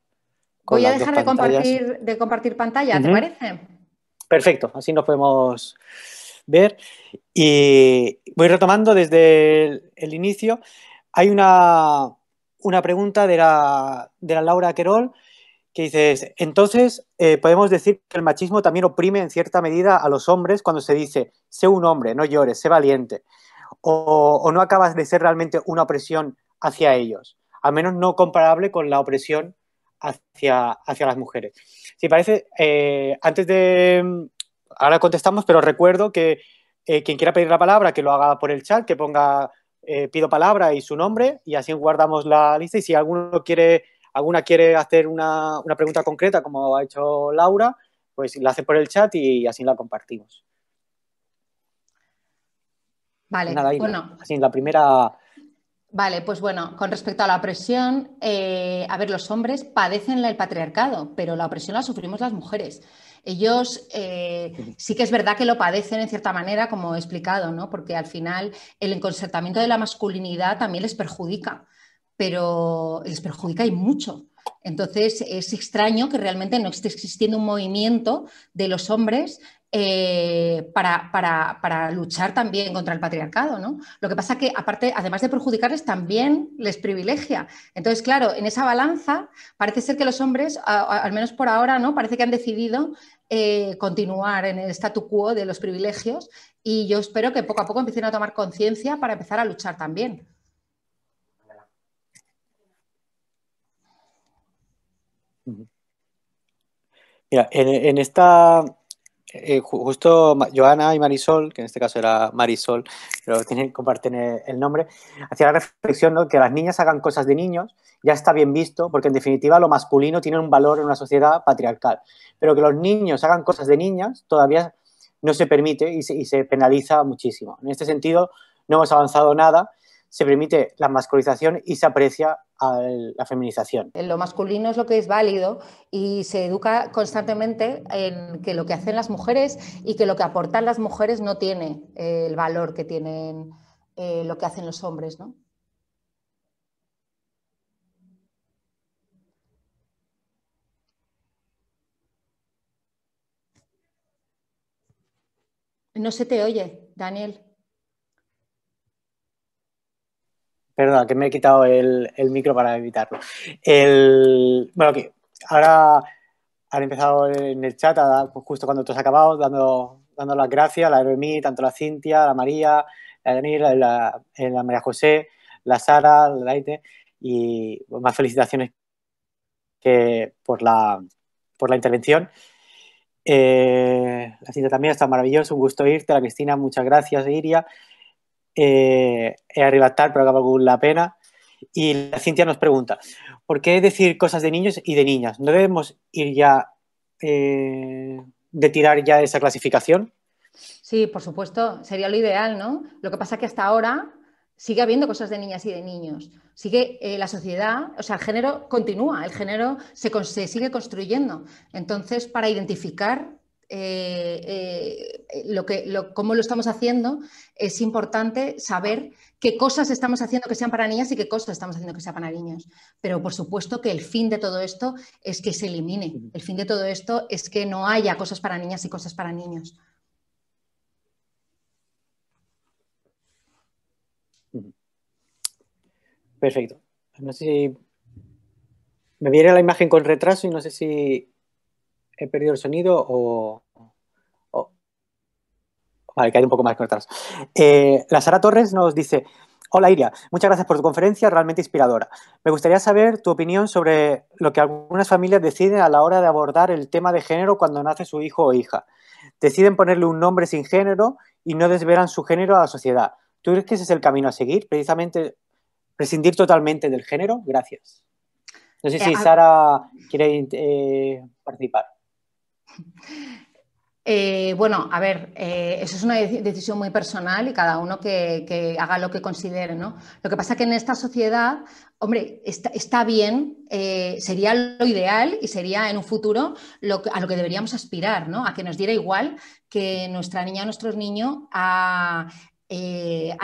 voy a dejar de compartir, de compartir pantalla, ¿te parece? Perfecto, así nos podemos ver. Y voy retomando desde el, inicio. Hay una, pregunta de la, Laura Querol que dice, entonces eh, podemos decir que el machismo también oprime en cierta medida a los hombres cuando se dice, sé un hombre, no llores, sé valiente, o, o no acabas de ser realmente una opresión hacia ellos, al menos no comparable con la opresión hacia, hacia las mujeres. Si parece, eh, antes de... Ahora contestamos, pero recuerdo que eh, quien quiera pedir la palabra, que lo haga por el chat, que ponga eh, pido palabra y su nombre y así guardamos la lista y si alguno quiere, alguna quiere hacer una, pregunta concreta como ha hecho Laura, pues la hace por el chat y así la compartimos. Vale, bueno. Así, la primera Vale, pues bueno, con respecto a la opresión, eh, a ver, los hombres padecen el patriarcado, pero la opresión la sufrimos las mujeres. Ellos eh, sí que es verdad que lo padecen en cierta manera, como he explicado, ¿no? Porque al final el encorsetamiento de la masculinidad también les perjudica, pero les perjudica y mucho. Entonces, es extraño que realmente no esté existiendo un movimiento de los hombres eh, para, luchar también contra el patriarcado, ¿no? Lo que pasa que, aparte, además de perjudicarles, también les privilegia. Entonces, claro, en esa balanza parece ser que los hombres, al menos por ahora, ¿no? Parece que han decidido eh, continuar en el statu quo de los privilegios y yo espero que poco a poco empiecen a tomar conciencia para empezar a luchar también. en, esta, eh, justo Joana y Marisol, que en este caso era Marisol, pero tienen, comparten eh, el nombre, hacia la reflexión de que las niñas hagan cosas de niños ya está bien visto, porque en definitiva lo masculino tiene un valor en una sociedad patriarcal, pero que los niños hagan cosas de niñas todavía no se permite y se penaliza muchísimo. En este sentido, no hemos avanzado nada se permite la masculización y se aprecia la feminización. Lo masculino es lo que es válido y se educa constantemente en que lo que hacen las mujeres y que lo que aportan las mujeres no tiene eh, el valor que tienen eh, lo que hacen los hombres, ¿no? No se te oye, Daniel. Perdona, que me he quitado el, micro para evitarlo. bueno, que ahora han empezado en el chat, pues, justo cuando tú has acabado, dando, dando las gracias a la Eroemí, tanto la Cintia, la María, la Daniel, la, eh, la, María José, la Sara, la Laite, y más felicitaciones que por la, por la intervención. Eh, la Cintia también está maravillosa, un gusto irte, la Cristina, muchas gracias, Iria eh, pero acaba con la pena. Y la Cintia nos pregunta, ¿por qué decir cosas de niños y de niñas? ¿No debemos ir ya eh, de tirar ya esa clasificación? Sí, por supuesto, sería lo ideal, ¿no? Lo que pasa es que hasta ahora sigue habiendo cosas de niñas y de niños. Sigue eh, la sociedad, o sea, el género continúa, el género se sigue construyendo. Entonces, para identificar eh, eh, lo que, cómo lo estamos haciendo, es importante saber qué cosas estamos haciendo que sean para niñas y qué cosas estamos haciendo que sean para niños. Pero por supuesto que el fin de todo esto es que se elimine. El fin de todo esto es que no haya cosas para niñas y cosas para niños. Perfecto. No sé me viene la imagen con retraso y no sé si he perdido el sonido o... Vale, que hay un poco más cortas. Eh, la Sara Torres nos dice, Hola Iria, muchas gracias por tu conferencia, realmente inspiradora. Me gustaría saber tu opinión sobre lo que algunas familias deciden a la hora de abordar el tema de género cuando nace su hijo o hija. Deciden ponerle un nombre sin género y no desvelan su género a la sociedad. ¿Tú crees que ese es el camino a seguir? Precisamente prescindir totalmente del género. Gracias. No sé eh, si Sara quiere eh, participar. Eh, bueno, a ver, eh, eso es una decisión muy personal y cada uno que, haga lo que considere, ¿no? Lo que pasa es que en esta sociedad, hombre, está, bien, eh, sería lo ideal y sería en un futuro a lo que deberíamos aspirar, ¿no? A que nos diera igual que nuestra niña o nuestro niño ha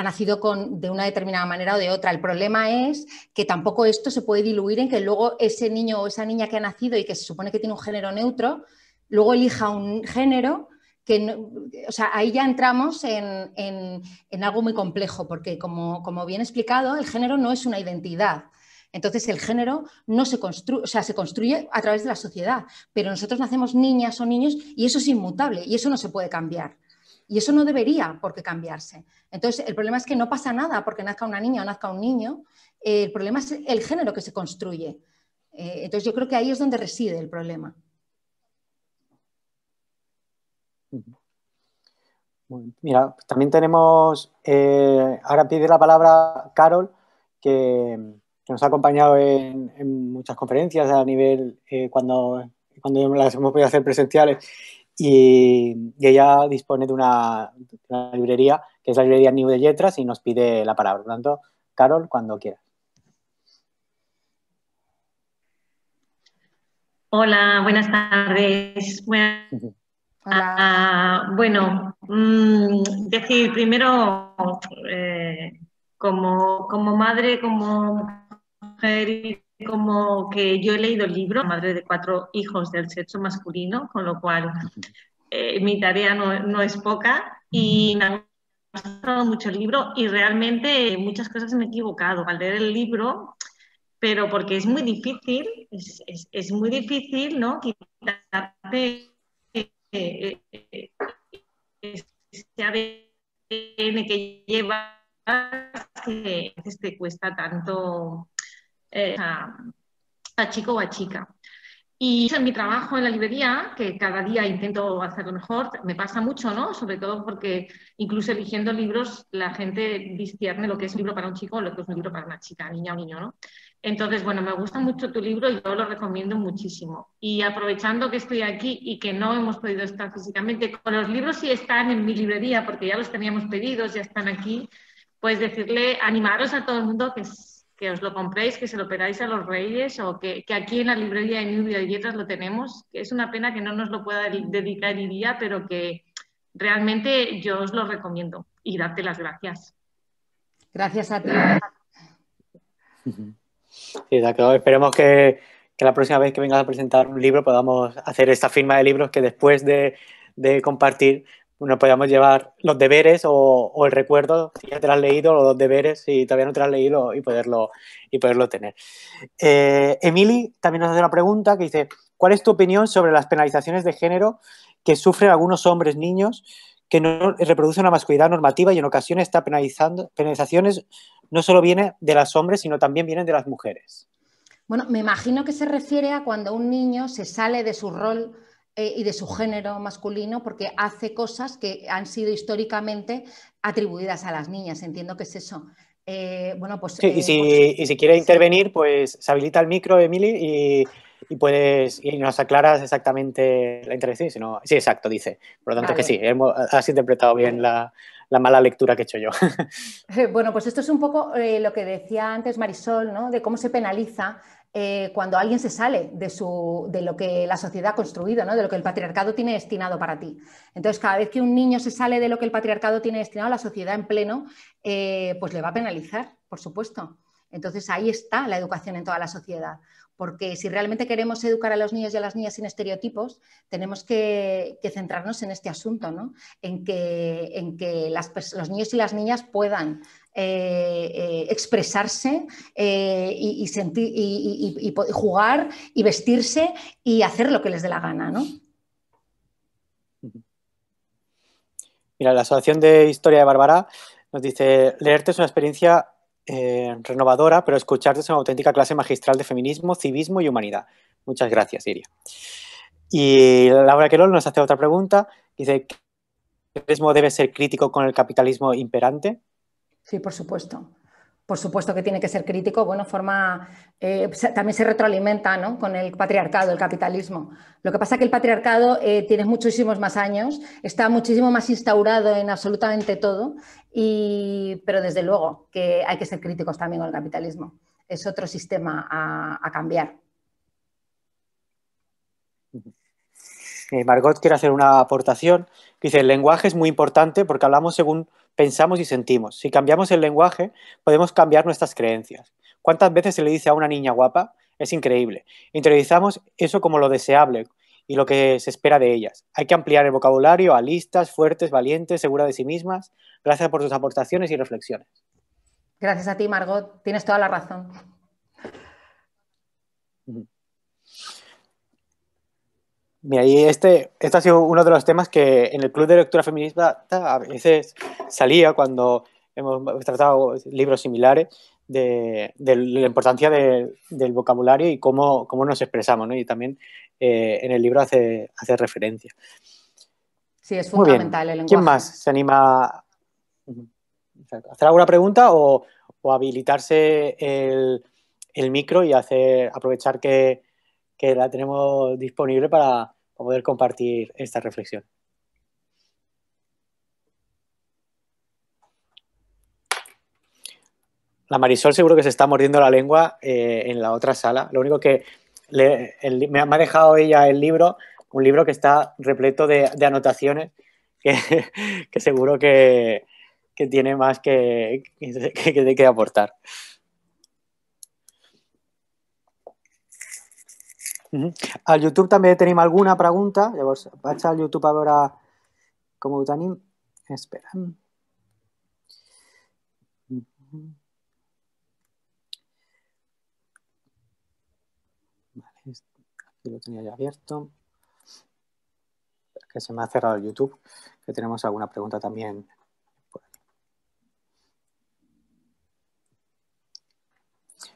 nacido de una determinada manera o de otra. El problema es que tampoco esto se puede diluir en que luego ese niño o esa niña que ha nacido y que se supone que tiene un género neutro, luego elija un género, que o sea, ahí ya entramos en, algo muy complejo, porque como, como, bien explicado, el género no es una identidad. Entonces el género no se construye, o sea, se construye a través de la sociedad, pero nosotros nacemos niñas o niños y eso es inmutable y eso no se puede cambiar. Y eso no debería porque cambiarse. Entonces, el problema es que no pasa nada porque nazca una niña o nazca un niño. el problema es el género que se construye. Eh, entonces, yo creo que ahí es donde reside el problema. Mira, también tenemos, eh, ahora pide la palabra Carol, que, nos ha acompañado en, muchas conferencias a nivel, eh, cuando, cuando las hemos podido hacer presenciales, y, ella dispone de una, librería, que es la librería New de Letras, y nos pide la palabra. Por tanto, Carol, cuando quieras. Hola, buenas tardes. Ah, bueno, mm, decir, primero, eh, como, madre, como mujer como que yo he leído el libro, madre de cuatro hijos del sexo masculino, con lo cual eh, mi tarea no, es poca y me ha gustado mucho el libro y realmente muchas cosas me he equivocado al leer el libro, pero porque es muy difícil, es, es muy difícil, ¿no? Quitarte eh, eh, eh, se este que lleva que te cuesta tanto a, a chico o a chica. Y en mi trabajo en la librería, que cada día intento hacerlo mejor, me pasa mucho, ¿no? Sobre todo porque incluso eligiendo libros, la gente discierne lo que es un libro para un chico o lo que es un libro para una chica, niña o niño, ¿no? Entonces, bueno, me gusta mucho tu libro y yo lo recomiendo muchísimo. Y aprovechando que estoy aquí y que no hemos podido estar físicamente, con los libros sí están en mi librería porque ya los teníamos pedidos, ya están aquí, pues decirle, animaros a todo el mundo que que os lo compréis, que se lo pedáis a los reyes o que, aquí en la librería de y Dietas lo tenemos. Es una pena que no nos lo pueda dedicar Iría, pero que realmente yo os lo recomiendo y darte las gracias. Gracias a ti. Sí, Esperemos que, la próxima vez que vengas a presentar un libro podamos hacer esta firma de libros que después de, de compartir no podíamos llevar los deberes o, el recuerdo, si ya te has leído, los deberes, si todavía no te has leído, y poderlo, y poderlo tener. Eh, Emily también nos hace una pregunta que dice, ¿cuál es tu opinión sobre las penalizaciones de género que sufren algunos hombres niños que no reproducen la masculinidad normativa y en ocasiones penalizando, penalizaciones no solo vienen de los hombres, sino también vienen de las mujeres? Bueno, me imagino que se refiere a cuando un niño se sale de su rol eh, y de su género masculino porque hace cosas que han sido históricamente atribuidas a las niñas. Entiendo que es eso. Eh, pues, eh, bueno, pues, y, si, quiere intervenir, pues se habilita el micro, Emily, y, puedes y nos aclaras exactamente la intervención. sí, exacto, dice. Por lo tanto, que sí, has interpretado bien la, mala lectura que he hecho yo. Bueno, pues esto es un poco lo que decía antes Marisol, ¿no? De cómo se penaliza eh, cuando alguien se sale de, su, de, lo que la sociedad ha construido, ¿no? de lo que el patriarcado tiene destinado para ti. Entonces, cada vez que un niño se sale de lo que el patriarcado tiene destinado, la sociedad en pleno, eh, pues le va a penalizar, por supuesto. Entonces, ahí está la educación en toda la sociedad porque si realmente queremos educar a los niños y a las niñas sin estereotipos, tenemos que, centrarnos en este asunto, ¿no? en que, en que los niños y las niñas puedan eh, eh, expresarse eh, y, sentir, y, jugar y vestirse y hacer lo que les dé la gana. Mira, la Asociación de Historia de Bárbara nos dice, leerte es una experiencia eh, renovadora, pero escucharte es una auténtica clase magistral de feminismo, civismo y humanidad. Muchas gracias, Iria. Y Laura Querol nos hace otra pregunta. Dice, ¿el feminismo debe ser crítico con el capitalismo imperante? Sí, por supuesto. Por supuesto que tiene que ser crítico. Bueno, forma, eh, también se retroalimenta con el patriarcado, el capitalismo. Lo que pasa es que el patriarcado eh, tiene muchísimos más años, está muchísimo más instaurado en absolutamente todo pero desde luego que hay que ser críticos también con el capitalismo. Es otro sistema a, cambiar. Eh, Margot quiere hacer una aportación. Dice, el lenguaje es muy importante porque hablamos según pensamos y sentimos. Si cambiamos el lenguaje, podemos cambiar nuestras creencias. ¿Cuántas veces se le dice a una niña guapa? Es increíble. Interiorizamos eso como lo deseable, y lo que se espera de ellas. Hay que ampliar el vocabulario a listas, fuertes, valientes, seguras de sí mismas. Gracias por sus aportaciones y reflexiones. Gracias a ti, Margot. Tienes toda la razón. Mira, y este, este ha sido uno de los temas que en el Club de Lectura Feminista a veces salía cuando hemos tratado libros similares de, de la importancia del vocabulario y cómo, cómo nos expresamos, ¿no? Y también eh, en el libro hace, referencia. Sí, es fundamental el lenguaje. ¿Quién más se anima a hacer alguna pregunta o, habilitarse el, micro y aprovechar que, la tenemos disponible para poder compartir esta reflexión? La Marisol seguro que se está mordiendo la lengua eh, en la otra sala. Lo único que me, ha dejado ella el libro, un libro que está repleto de, anotaciones que, seguro que, tiene más que, que aportar. Al YouTube también tenemos alguna pregunta. a echar al YouTube ahora como Utanim. Espera. lo tenía ya abierto. Que se me ha cerrado el YouTube, que tenemos alguna pregunta también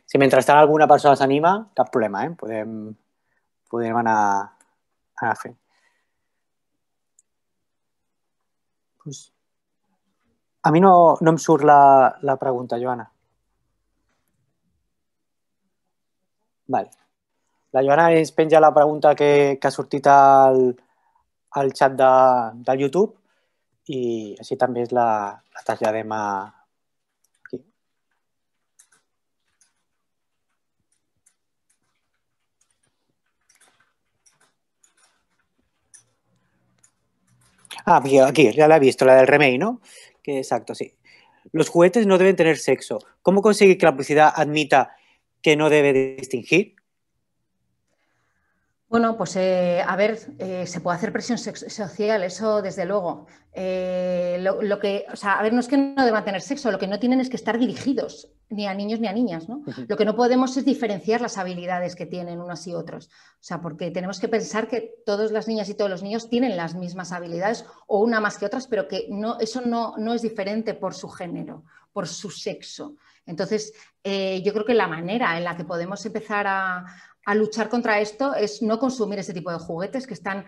Si mientras están alguna persona se anima, hay problema, ¿eh? pueden pueden van a la Pues, a mí no, me sur la, la pregunta, Joana. Vale la Joana ens penja la pregunta que, ha sortit al, chat de, YouTube y así también es la, la de a, aquí. Ah, aquí, ya la he visto, la del remake, ¿no? Que exacto, sí. Los juguetes no deben tener sexo. ¿Cómo conseguir que la publicidad admita que no debe distinguir? Bueno, pues eh, a ver, eh, se puede hacer presión social, eso desde luego. Eh, lo, que, o sea, a ver, no es que no deban tener sexo, lo que no tienen es que estar dirigidos ni a niños ni a niñas, ¿no? Lo que no podemos es diferenciar las habilidades que tienen unos y otros, o sea, porque tenemos que pensar que todas las niñas y todos los niños tienen las mismas habilidades o una más que otras, pero que eso no, no es diferente por su género, por su sexo. Entonces, yo creo que la manera en la que podemos empezar a, a luchar contra esto es no consumir ese tipo de juguetes que, están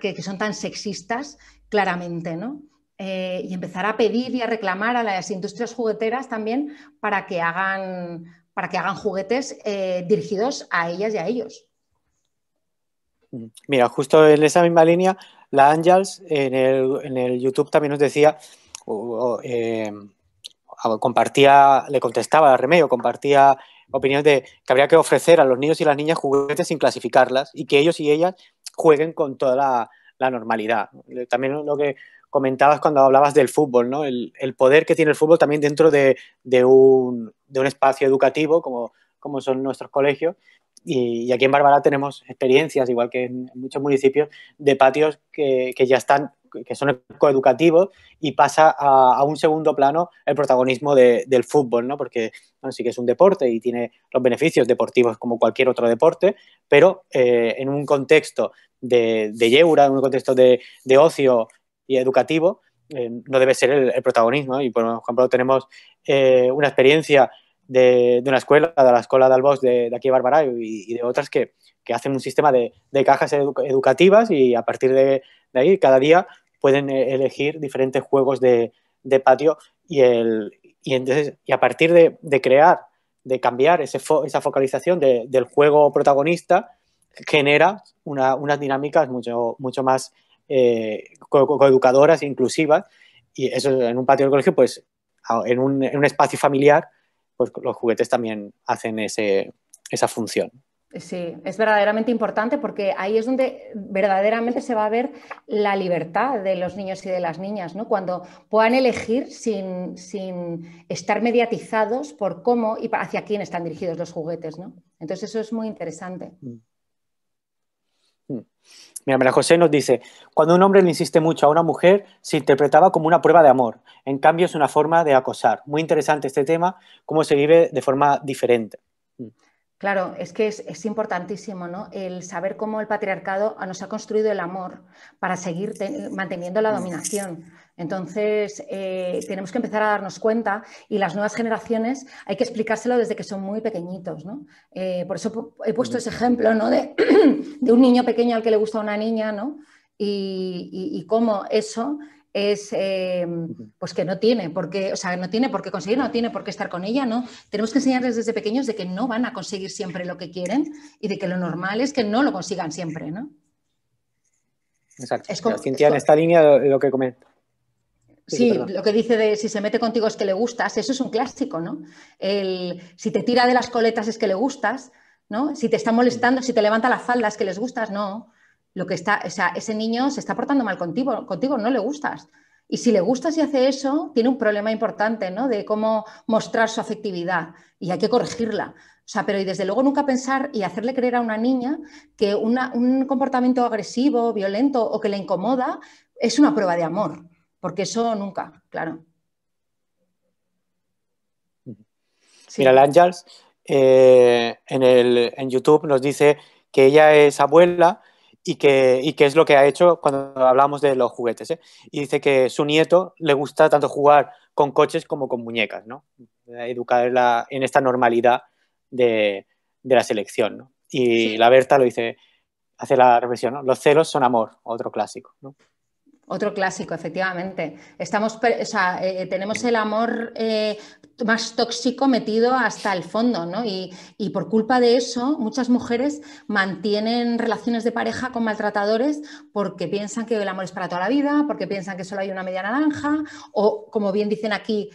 que, son tan sexistas claramente, ¿no? Eh, y empezar a pedir y a reclamar a las industrias jugueteras también para que hagan, para que hagan juguetes eh, dirigidos a ellas y a ellos. Mm. Mira, justo en esa misma línea, la Angels en el, YouTube también nos decía, eh, compartía, le contestaba a remedio compartía opiniones de que habría que ofrecer a los niños y las niñas juguetes sin clasificarlas y que ellos y ellas jueguen con toda la, normalidad. Eh, también lo que comentabas cuando hablabas del fútbol, ¿no? El, poder que tiene el fútbol también dentro de, un, espacio educativo como, como son nuestros colegios. Y, aquí en Bárbara tenemos experiencias, igual que en muchos municipios, de patios que, que ya están que son coeducativos y pasa a, un segundo plano el protagonismo del fútbol, ¿no? Porque sí que es un deporte y tiene los beneficios deportivos como cualquier otro deporte, pero eh, en un contexto de, de yeura, en un contexto de, de ocio y educativo, eh, no debe ser el, protagonismo. Y por ejemplo, tenemos eh, una experiencia de, una escuela, de la Escuela del Albos de, aquí de y, de otras que, que hacen un sistema de, de cajas educativas y a partir de, de, ahí cada día pueden eh, elegir diferentes juegos de, patio y, el, y, entonces, a partir de, crear, de cambiar ese esa focalización del juego protagonista, genera unas dinámicas mucho, mucho más eh, coeducadoras e inclusivas. Y eso en un patio de colegio, pues en un, espacio familiar, pues los juguetes también hacen esa función. Sí, es verdaderamente importante porque ahí es donde verdaderamente se va a ver la libertad de los niños y de las niñas, ¿no? Cuando puedan elegir sin, estar mediatizados por cómo y hacia quién están dirigidos los juguetes, ¿no? Entonces eso es muy interesante. Mm. Mm. Mira, María José nos dice, cuando un hombre le insiste mucho a una mujer, se interpretaba como una prueba de amor. En cambio, es una forma de acosar. Muy interesante este tema, cómo se vive de forma diferente. Mm. Claro, es que es, importantísimo, ¿no? El saber cómo el patriarcado nos ha construido el amor para seguir manteniendo la dominación. Entonces, eh, tenemos que empezar a darnos cuenta y las nuevas generaciones hay que explicárselo desde que son muy pequeñitos, ¿no? Eh, por eso he puesto ese ejemplo, ¿no? De, un niño pequeño al que le gusta una niña, ¿no? y cómo eso es eh, pues que no tiene por qué, o sea, no tiene por conseguir, no tiene por qué estar con ella, ¿no? Tenemos que enseñarles desde pequeños de que no van a conseguir siempre lo que quieren y de que lo normal es que no lo consigan siempre, ¿no? Exacto. Es como, Cintia, en esta línea lo que comenta. Sí, lo que dice de si se mete contigo es que le gustas, eso es un clásico, ¿no? El, si te tira de las coletas es que le gustas, ¿no? Si te está molestando, si te levanta las faldas es que les gustas, no. Lo que está, o sea, ese niño se está portando mal contigo, contigo no le gustas. Y si le gustas y hace eso, tiene un problema importante, ¿no? De cómo mostrar su afectividad y hay que corregirla. pero y desde luego nunca pensar y hacerle creer a una niña que un comportamiento agresivo, violento o que le incomoda es una prueba de amor, porque eso nunca, claro. Mira, la eh, en, en YouTube nos dice que ella es abuela, y que, es lo que ha hecho cuando hablamos de los juguetes. ¿eh? Y dice que su nieto le gusta tanto jugar con coches como con muñecas, ¿no? Educarla en esta normalidad de, la selección, Y la Berta lo dice, hace la reflexión, Los celos son amor, otro clásico, Otro clásico, efectivamente. Estamos, eh, eh, tenemos el amor más tóxico metido hasta el fondo, ¿no? Y, por culpa de eso, muchas mujeres mantienen relaciones de pareja con maltratadores porque piensan que el amor es para toda la vida, porque piensan que solo hay una media naranja, o como bien dicen aquí,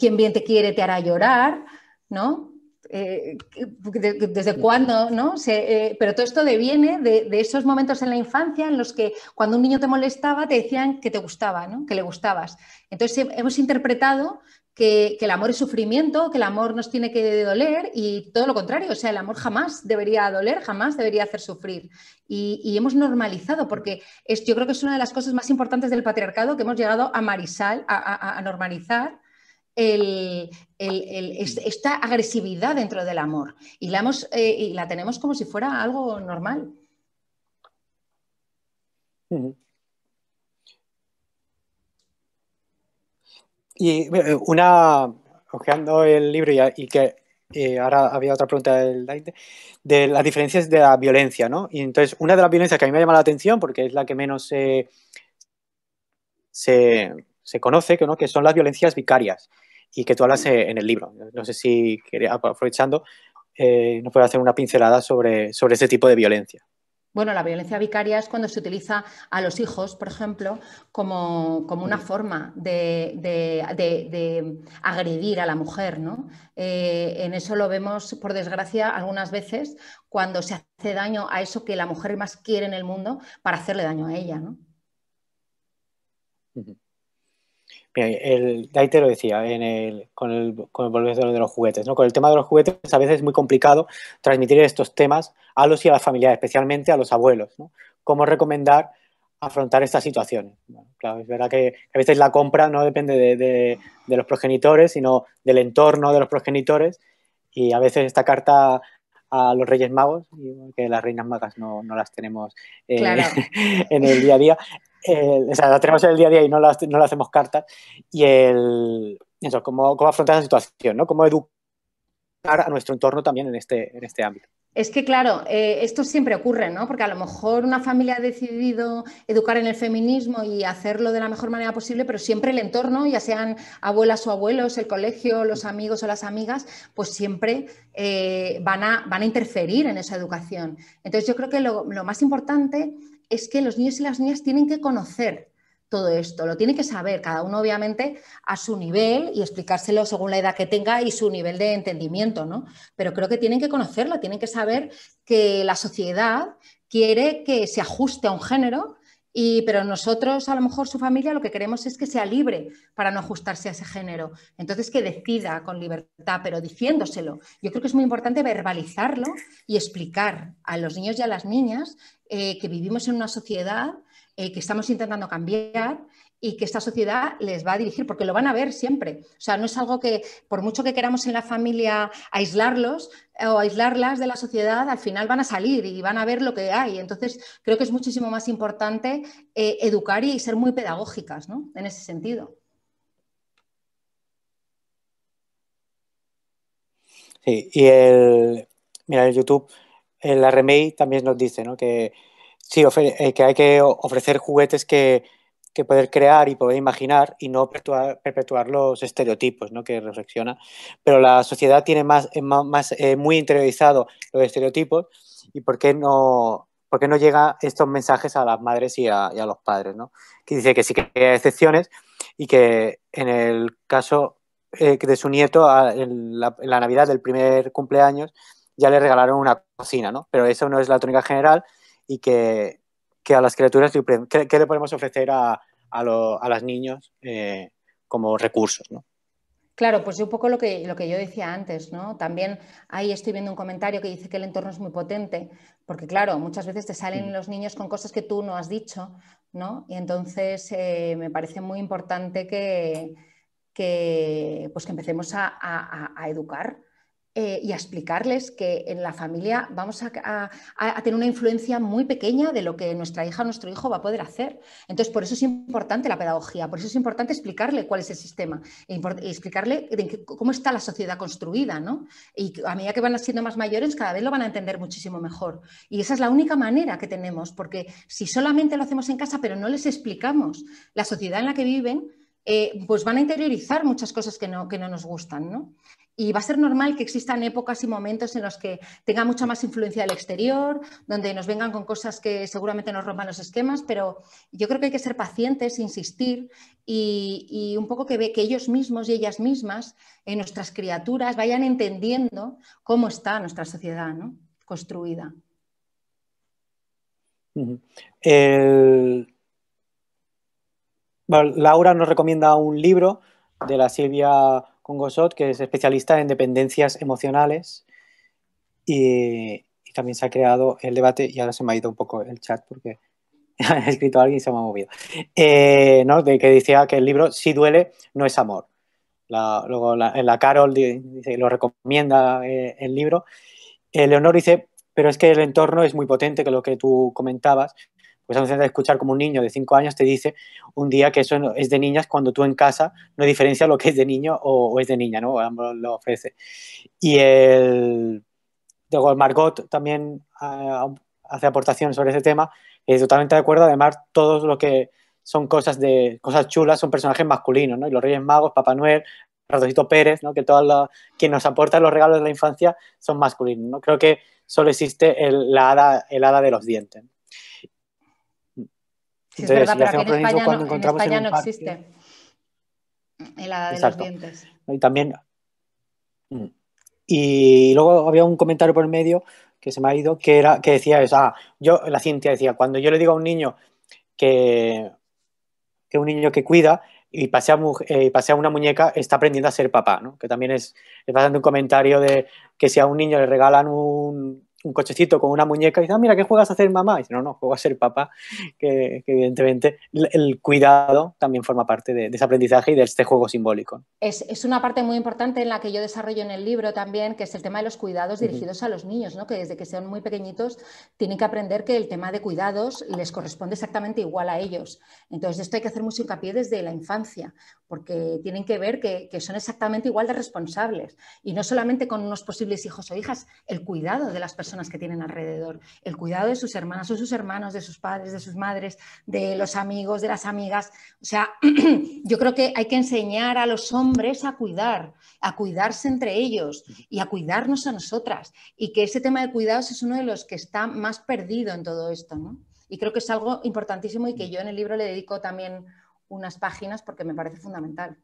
quien bien te quiere te hará llorar, ¿no? Eh, desde cuándo, ¿no? Eh, pero todo esto deviene de, de, esos momentos en la infancia en los que cuando un niño te molestaba te decían que te gustaba, ¿no? Que le gustabas. Entonces hemos interpretado que, el amor es sufrimiento, que el amor nos tiene que doler y todo lo contrario, o sea, el amor jamás debería doler, jamás debería hacer sufrir. Y, hemos normalizado, porque yo creo que es una de las cosas más importantes del patriarcado que hemos llegado a, marisal, a, normalizar. esta agresividad dentro del amor eh, y la, tenemos como si fuera algo normal. Y eh, una, ojeando el libro y, que eh, ahora había otra pregunta del de las diferencias de la violencia, ¿no? Y entonces, una de las violencias que a mí me ha llamado la atención, porque es la que menos se, se, conoce, ¿no? que son las violencias vicarias, y que tú hablas eh, en el libro. No sé si, aprovechando, eh, nos puedes hacer una pincelada sobre, sobre ese tipo de violencia. Bueno, la violencia vicaria es cuando se utiliza a los hijos, por ejemplo, como, una forma de, agredir a la mujer. ¿no? Eh, en eso lo vemos, por desgracia, algunas veces cuando se hace daño a eso que la mujer más quiere en el mundo para hacerle daño a ella. ¿no? Mira, el, ahí lo decía, el, con, el, volver de los juguetes, ¿no? Con el tema de los juguetes a veces es muy complicado transmitir estos temas a los y a las familiares, especialmente a los abuelos, ¿no? Cómo recomendar afrontar estas situaciones. claro, es verdad que a veces la compra no depende de, los progenitores, sino del entorno de los progenitores y a veces esta carta a los Reyes Magos, que las Reinas Magas no, las tenemos eh, en el día a día, o sea, la tenemos en el día a día y no la, hacemos carta. Y el, eso, cómo, cómo afrontar esa situación, ¿no? Cómo educar a nuestro entorno también en este, en este ámbito. Es que claro, eh, esto siempre ocurre, ¿no? Porque a lo mejor una familia ha decidido educar en el feminismo y hacerlo de la mejor manera posible, pero siempre el entorno, ya sean abuelas o abuelos, el colegio, los amigos o las amigas, pues siempre eh, van, a, van, a, interferir en esa educación. Entonces yo creo que lo, lo más importante es que los niños y las niñas tienen que conocer todo esto, lo tienen que saber cada uno obviamente a su nivel y explicárselo según la edad que tenga y su nivel de entendimiento, ¿no? Pero creo que tienen que conocerlo, tienen que saber que la sociedad quiere que se ajuste a un género y, pero nosotros, a lo mejor su familia, lo que queremos es que sea libre para no ajustarse a ese género. Entonces, que decida con libertad, pero diciéndoselo. Yo creo que es muy importante verbalizarlo y explicar a los niños y a las niñas eh, que vivimos en una sociedad, eh, que estamos intentando cambiar y que esta sociedad les va a dirigir, porque lo van a ver siempre. O sea, no es algo que, por mucho que queramos en la familia aislarlos eh, o aislarlas de la sociedad, al final van a salir y van a ver lo que hay. Entonces, creo que es muchísimo más importante eh, educar y ser muy pedagógicas, ¿no? En ese sentido. Sí, y el, mira, el YouTube, la RMI también nos dice, ¿no? Que sí, eh, que hay que ofrecer juguetes que que poder crear y poder imaginar y no perpetuar, los estereotipos ¿no? que reflexiona. Pero la sociedad tiene más, eh, más eh, muy interiorizado los estereotipos y por qué no, por no llega estos mensajes a las madres y a, los padres. ¿no? Que dice que sí que hay excepciones y que en el caso eh, de su nieto, en la, en la Navidad del primer cumpleaños, ya le regalaron una cocina, ¿no? Pero eso no es la tónica general y que que a las criaturas, ¿qué, le podemos ofrecer a, a, a las niños eh, como recursos? ¿no? Claro, pues yo un poco lo que, lo que yo decía antes, ¿no? También ahí estoy viendo un comentario que dice que el entorno es muy potente, porque claro, muchas veces te salen mm. los niños con cosas que tú no has dicho, ¿no? Y entonces eh, me parece muy importante que, que, pues que empecemos a, a, a educar eh, y a explicarles que en la familia vamos a, tener una influencia muy pequeña de lo que nuestra hija o nuestro hijo va a poder hacer. Entonces, por eso es importante la pedagogía, por eso es importante explicarle cuál es el sistema, e y explicarle cómo está la sociedad construida, ¿no? Y a medida que van siendo más mayores, cada vez lo van a entender muchísimo mejor. Y esa es la única manera que tenemos, porque si solamente lo hacemos en casa, pero no les explicamos la sociedad en la que viven, eh, pues van a interiorizar muchas cosas que no, nos gustan, Y va a ser normal que existan épocas y momentos en los que tenga mucha más influencia del exterior, donde nos vengan con cosas que seguramente nos rompan los esquemas, pero yo creo que hay que ser pacientes, insistir y, un poco que, ve, que ellos mismos y ellas mismas, en eh, nuestras criaturas, vayan entendiendo cómo está nuestra sociedad ¿no? construida. El Laura nos recomienda un libro de la Silvia Congosot, que es especialista en dependencias emocionales y, también se ha creado el debate, y ahora se me ha ido un poco el chat porque ha escrito alguien y se me ha movido, eh, de que decía que el libro Si duele, no es amor. luego la, Carol dice, lo recomienda eh, el libro. Eh, Leonor dice, pero es que el entorno es muy potente, que lo que tú comentabas, pues a veces de escuchar como un niño de 5 años te dice un día que eso es de niñas cuando tú en casa no diferencia lo que es de niño o, es de niña, ¿no? ambos lo ofrece. Y el... Luego Margot también ah, hace aportación sobre ese tema. Es totalmente de acuerdo. Además, todos lo que son cosas de cosas chulas son personajes masculinos, ¿no? Y los Reyes Magos, Papá Noel, Ratoncito Pérez, ¿no? que todas las que nos aportan los regalos de la infancia son masculinos. ¿no? Creo que solo existe el, la hada, el hada de los dientes en España, no, existe. de los dientes. Y también. Mm, y luego había un comentario por el medio que se me ha ido, que era, que decía eso, yo, la ciencia decía, cuando yo le digo a un niño que, un niño que cuida eh, y pasea, una muñeca está aprendiendo a ser papá, ¿no? Que también es, es bastante un comentario de que si a un niño le regalan un, un cochecito con una muñeca y dice, ah, mira, ¿qué juegas a ser mamá? Y dice, no, no, juego a ser papá, que, evidentemente el, cuidado también forma parte de, ese aprendizaje y de este juego simbólico. Es, una parte muy importante en la que yo desarrollo en el libro también, que es el tema de los cuidados dirigidos a los niños, ¿no? que desde que sean muy pequeñitos tienen que aprender que el tema de cuidados les corresponde exactamente igual a ellos. Entonces, esto hay que hacer mucho hincapié desde la infancia, porque tienen que ver que, que son exactamente igual de responsables, y no solamente con unos posibles hijos o hijas, el cuidado de las personas personas que tienen alrededor, el cuidado de sus hermanas o sus hermanos, de sus padres, de sus madres, de los amigos, de las amigas. O sea, yo creo que hay que enseñar a los hombres a cuidar, a cuidarse entre ellos y a cuidarnos a nosotras. Y que ese tema de cuidados es uno de los que está más perdido en todo esto, Y creo que es algo importantísimo y que mm. yo en el libro le dedico también unas páginas porque me parece fundamental.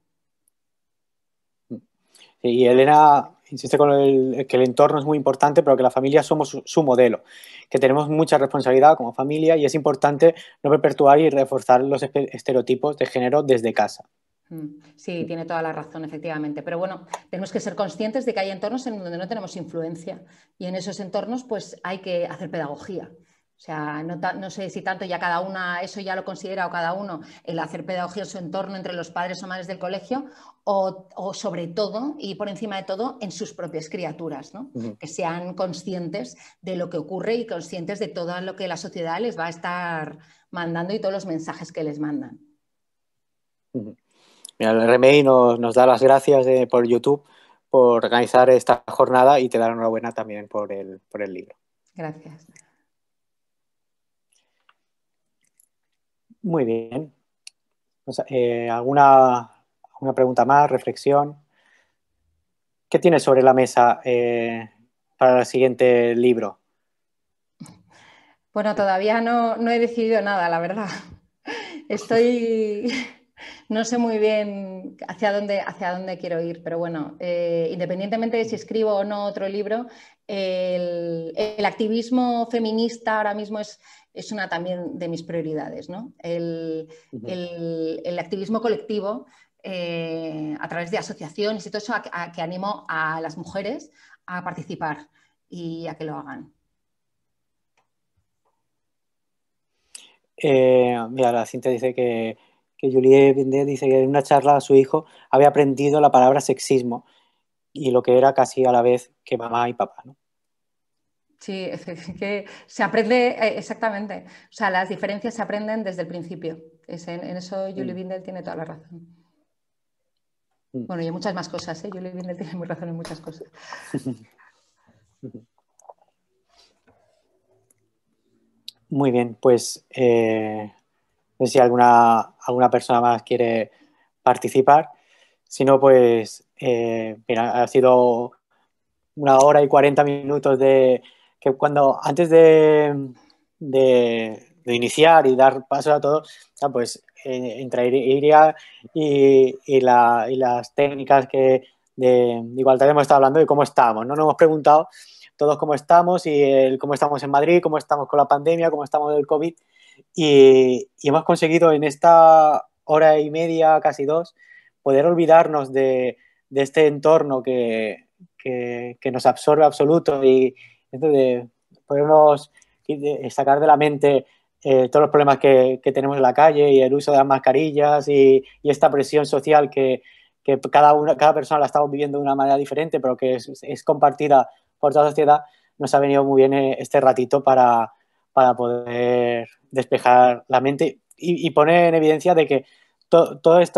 Y Elena insiste con el, que el entorno es muy importante, pero que la familia somos su, su, modelo, que tenemos mucha responsabilidad como familia y es importante no perpetuar y reforzar los estereotipos de género desde casa. Mm. Sí, tiene toda la razón, efectivamente. Pero bueno, tenemos que ser conscientes de que hay entornos en donde no tenemos influencia y en esos entornos pues hay que hacer pedagogía. O sea, no, sé si tanto ya cada una, eso ya lo considera o cada uno, el hacer pedagogía en su entorno entre los padres o madres del colegio, o, sobre todo y por encima de todo en sus propias criaturas, ¿no? que sean conscientes de lo que ocurre y conscientes de todo lo que la sociedad les va a estar mandando y todos los mensajes que les mandan. el nos, da las gracias por YouTube por organizar esta jornada y te dar enhorabuena también por el, por el libro. Gracias. Muy bien. Eh, ¿Alguna pregunta más, reflexión? ¿Qué tienes sobre la mesa eh, para el siguiente libro? Bueno, todavía no, he decidido nada, la verdad. Estoy, no sé muy bien hacia dónde, hacia dónde quiero ir, pero bueno, eh, independientemente de si escribo o no otro libro, el activismo feminista ahora mismo es, es una también de mis prioridades, ¿no? el, activismo colectivo eh, a través de asociaciones y todo eso, que animo a las mujeres a participar y a que lo hagan. Eh, mira, la cinta dice que, que Julie dice que en una charla a su hijo había aprendido la palabra sexismo y lo que era casi a la vez que mamá y papá. ¿no? Sí, es que se aprende eh, exactamente. O sea, las diferencias se aprenden desde el principio. en, eso Julie mm. Bindel tiene toda la razón. Mm. Bueno, y en muchas más cosas, ¿eh? Julie Bindel tiene muy razón en muchas cosas. Muy bien, pues eh, no sé si alguna, alguna persona más quiere participar. Si no, pues eh, ha sido una hora y cuarenta minutos de, que cuando antes de, iniciar y dar paso a todo, pues eh, entre Iria y, las técnicas que de, igualdad hemos estado hablando y cómo estamos, ¿no? Nos hemos preguntado todos cómo estamos y cómo estamos en Madrid, cómo estamos con la pandemia, cómo estamos del COVID y, hemos conseguido en esta hora y media, casi dos, poder olvidarnos de, este entorno que, que, nos absorbe absoluto y, de, podemos eh, sacar de la mente eh, todos los problemas que, que, tenemos en la calle y el uso de las mascarillas y, esta presión social que, que, cada, una, cada persona la estamos viviendo de una manera diferente, pero que es, compartida por toda la sociedad, nos ha venido muy bien eh, este ratito para, para poder despejar la mente y, poner en evidencia de que todo todos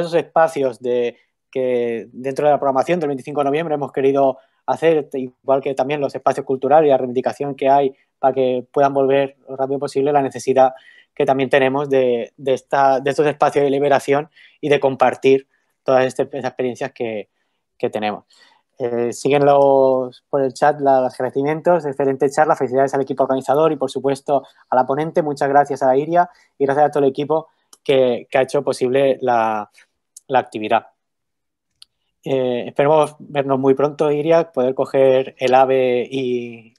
esos espacios de, que dentro de la programación del 25 de noviembre hemos querido hacer, igual que también los espacios culturales y la reivindicación que hay para que puedan volver lo rápido posible, la necesidad que también tenemos de, de, esta, de estos espacios de liberación y de compartir todas estas experiencias que, tenemos. Eh, siguen por el chat los agradecimientos, excelente charla, felicidades al equipo organizador y por supuesto a la ponente, muchas gracias a la Iria y gracias a todo el equipo que, ha hecho posible la actividad. Eh, esperemos vernos muy pronto, Iria, poder coger el AVE y,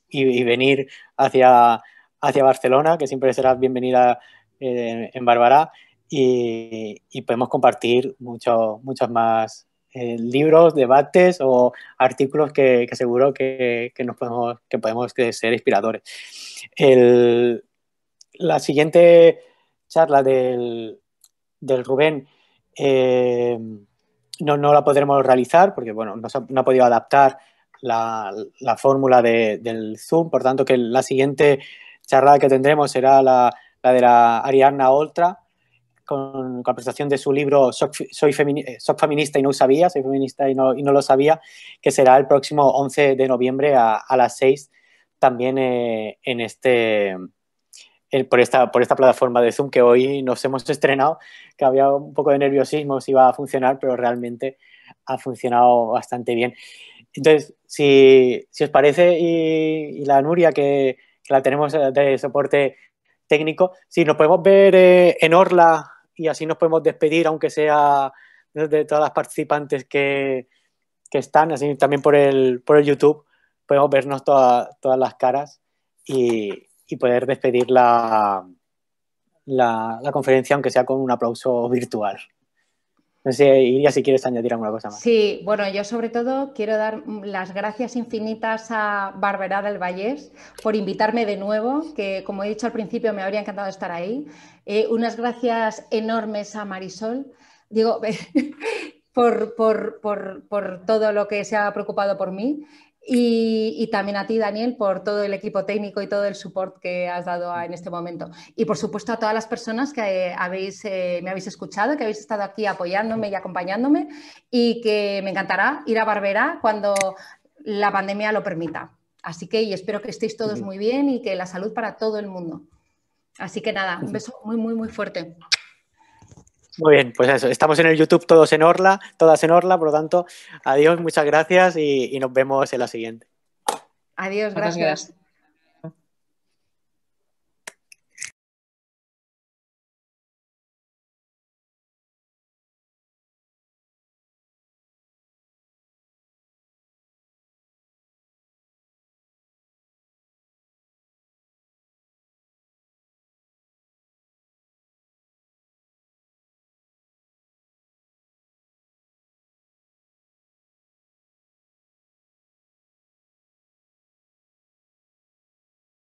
venir hacia, hacia Barcelona, que siempre serás bienvenida eh, en Bárbara, y, podemos compartir muchos muchos más eh, libros, debates o artículos que, seguro que, nos podemos, que ser inspiradores. la siguiente charla del, Rubén no, la podremos realizar porque bueno, no, ha podido adaptar la, fórmula de, del Zoom, por tanto que la siguiente charla que tendremos será la, de la Arianna Oltra con, la presentación de su libro Soy, eh, feminista y no lo sabía, soy feminista y no, y no, lo sabía, que será el próximo 11 de noviembre a, las 6 también eh, en este por esta, por esta plataforma de Zoom que hoy nos hemos estrenado, que había un poco de nerviosismo si iba a funcionar, pero realmente ha funcionado bastante bien. Entonces, si, si os parece, y, la Nuria, que, la tenemos de soporte técnico, si nos podemos ver eh, en Orla y así nos podemos despedir, aunque sea de todas las participantes que, que están, así también por el, por el YouTube, podemos vernos todas las caras y, y poder despedir la, conferencia, aunque sea con un aplauso virtual. No sé, Iria, si quieres añadir alguna cosa más. Sí, bueno, yo sobre todo quiero dar las gracias infinitas a Barbera del Vallés por invitarme de nuevo, que como he dicho al principio me habría encantado estar ahí. Eh, unas gracias enormes a Marisol. Digo, Por, por, todo lo que se ha preocupado por mí y, también a ti, Daniel, por todo el equipo técnico y todo el support que has dado en este momento. Y por supuesto a todas las personas que eh, me habéis escuchado, que habéis estado aquí apoyándome y acompañándome y que me encantará ir a Barbera cuando la pandemia lo permita. Así que y espero que estéis todos muy bien y que la salud para todo el mundo. Así que nada, un beso muy, muy, muy fuerte. Muy bien, pues eso. Estamos en el YouTube todos en Orla, todas en Orla, por lo tanto, adiós, muchas gracias y, nos vemos en la siguiente. Adiós, gracias.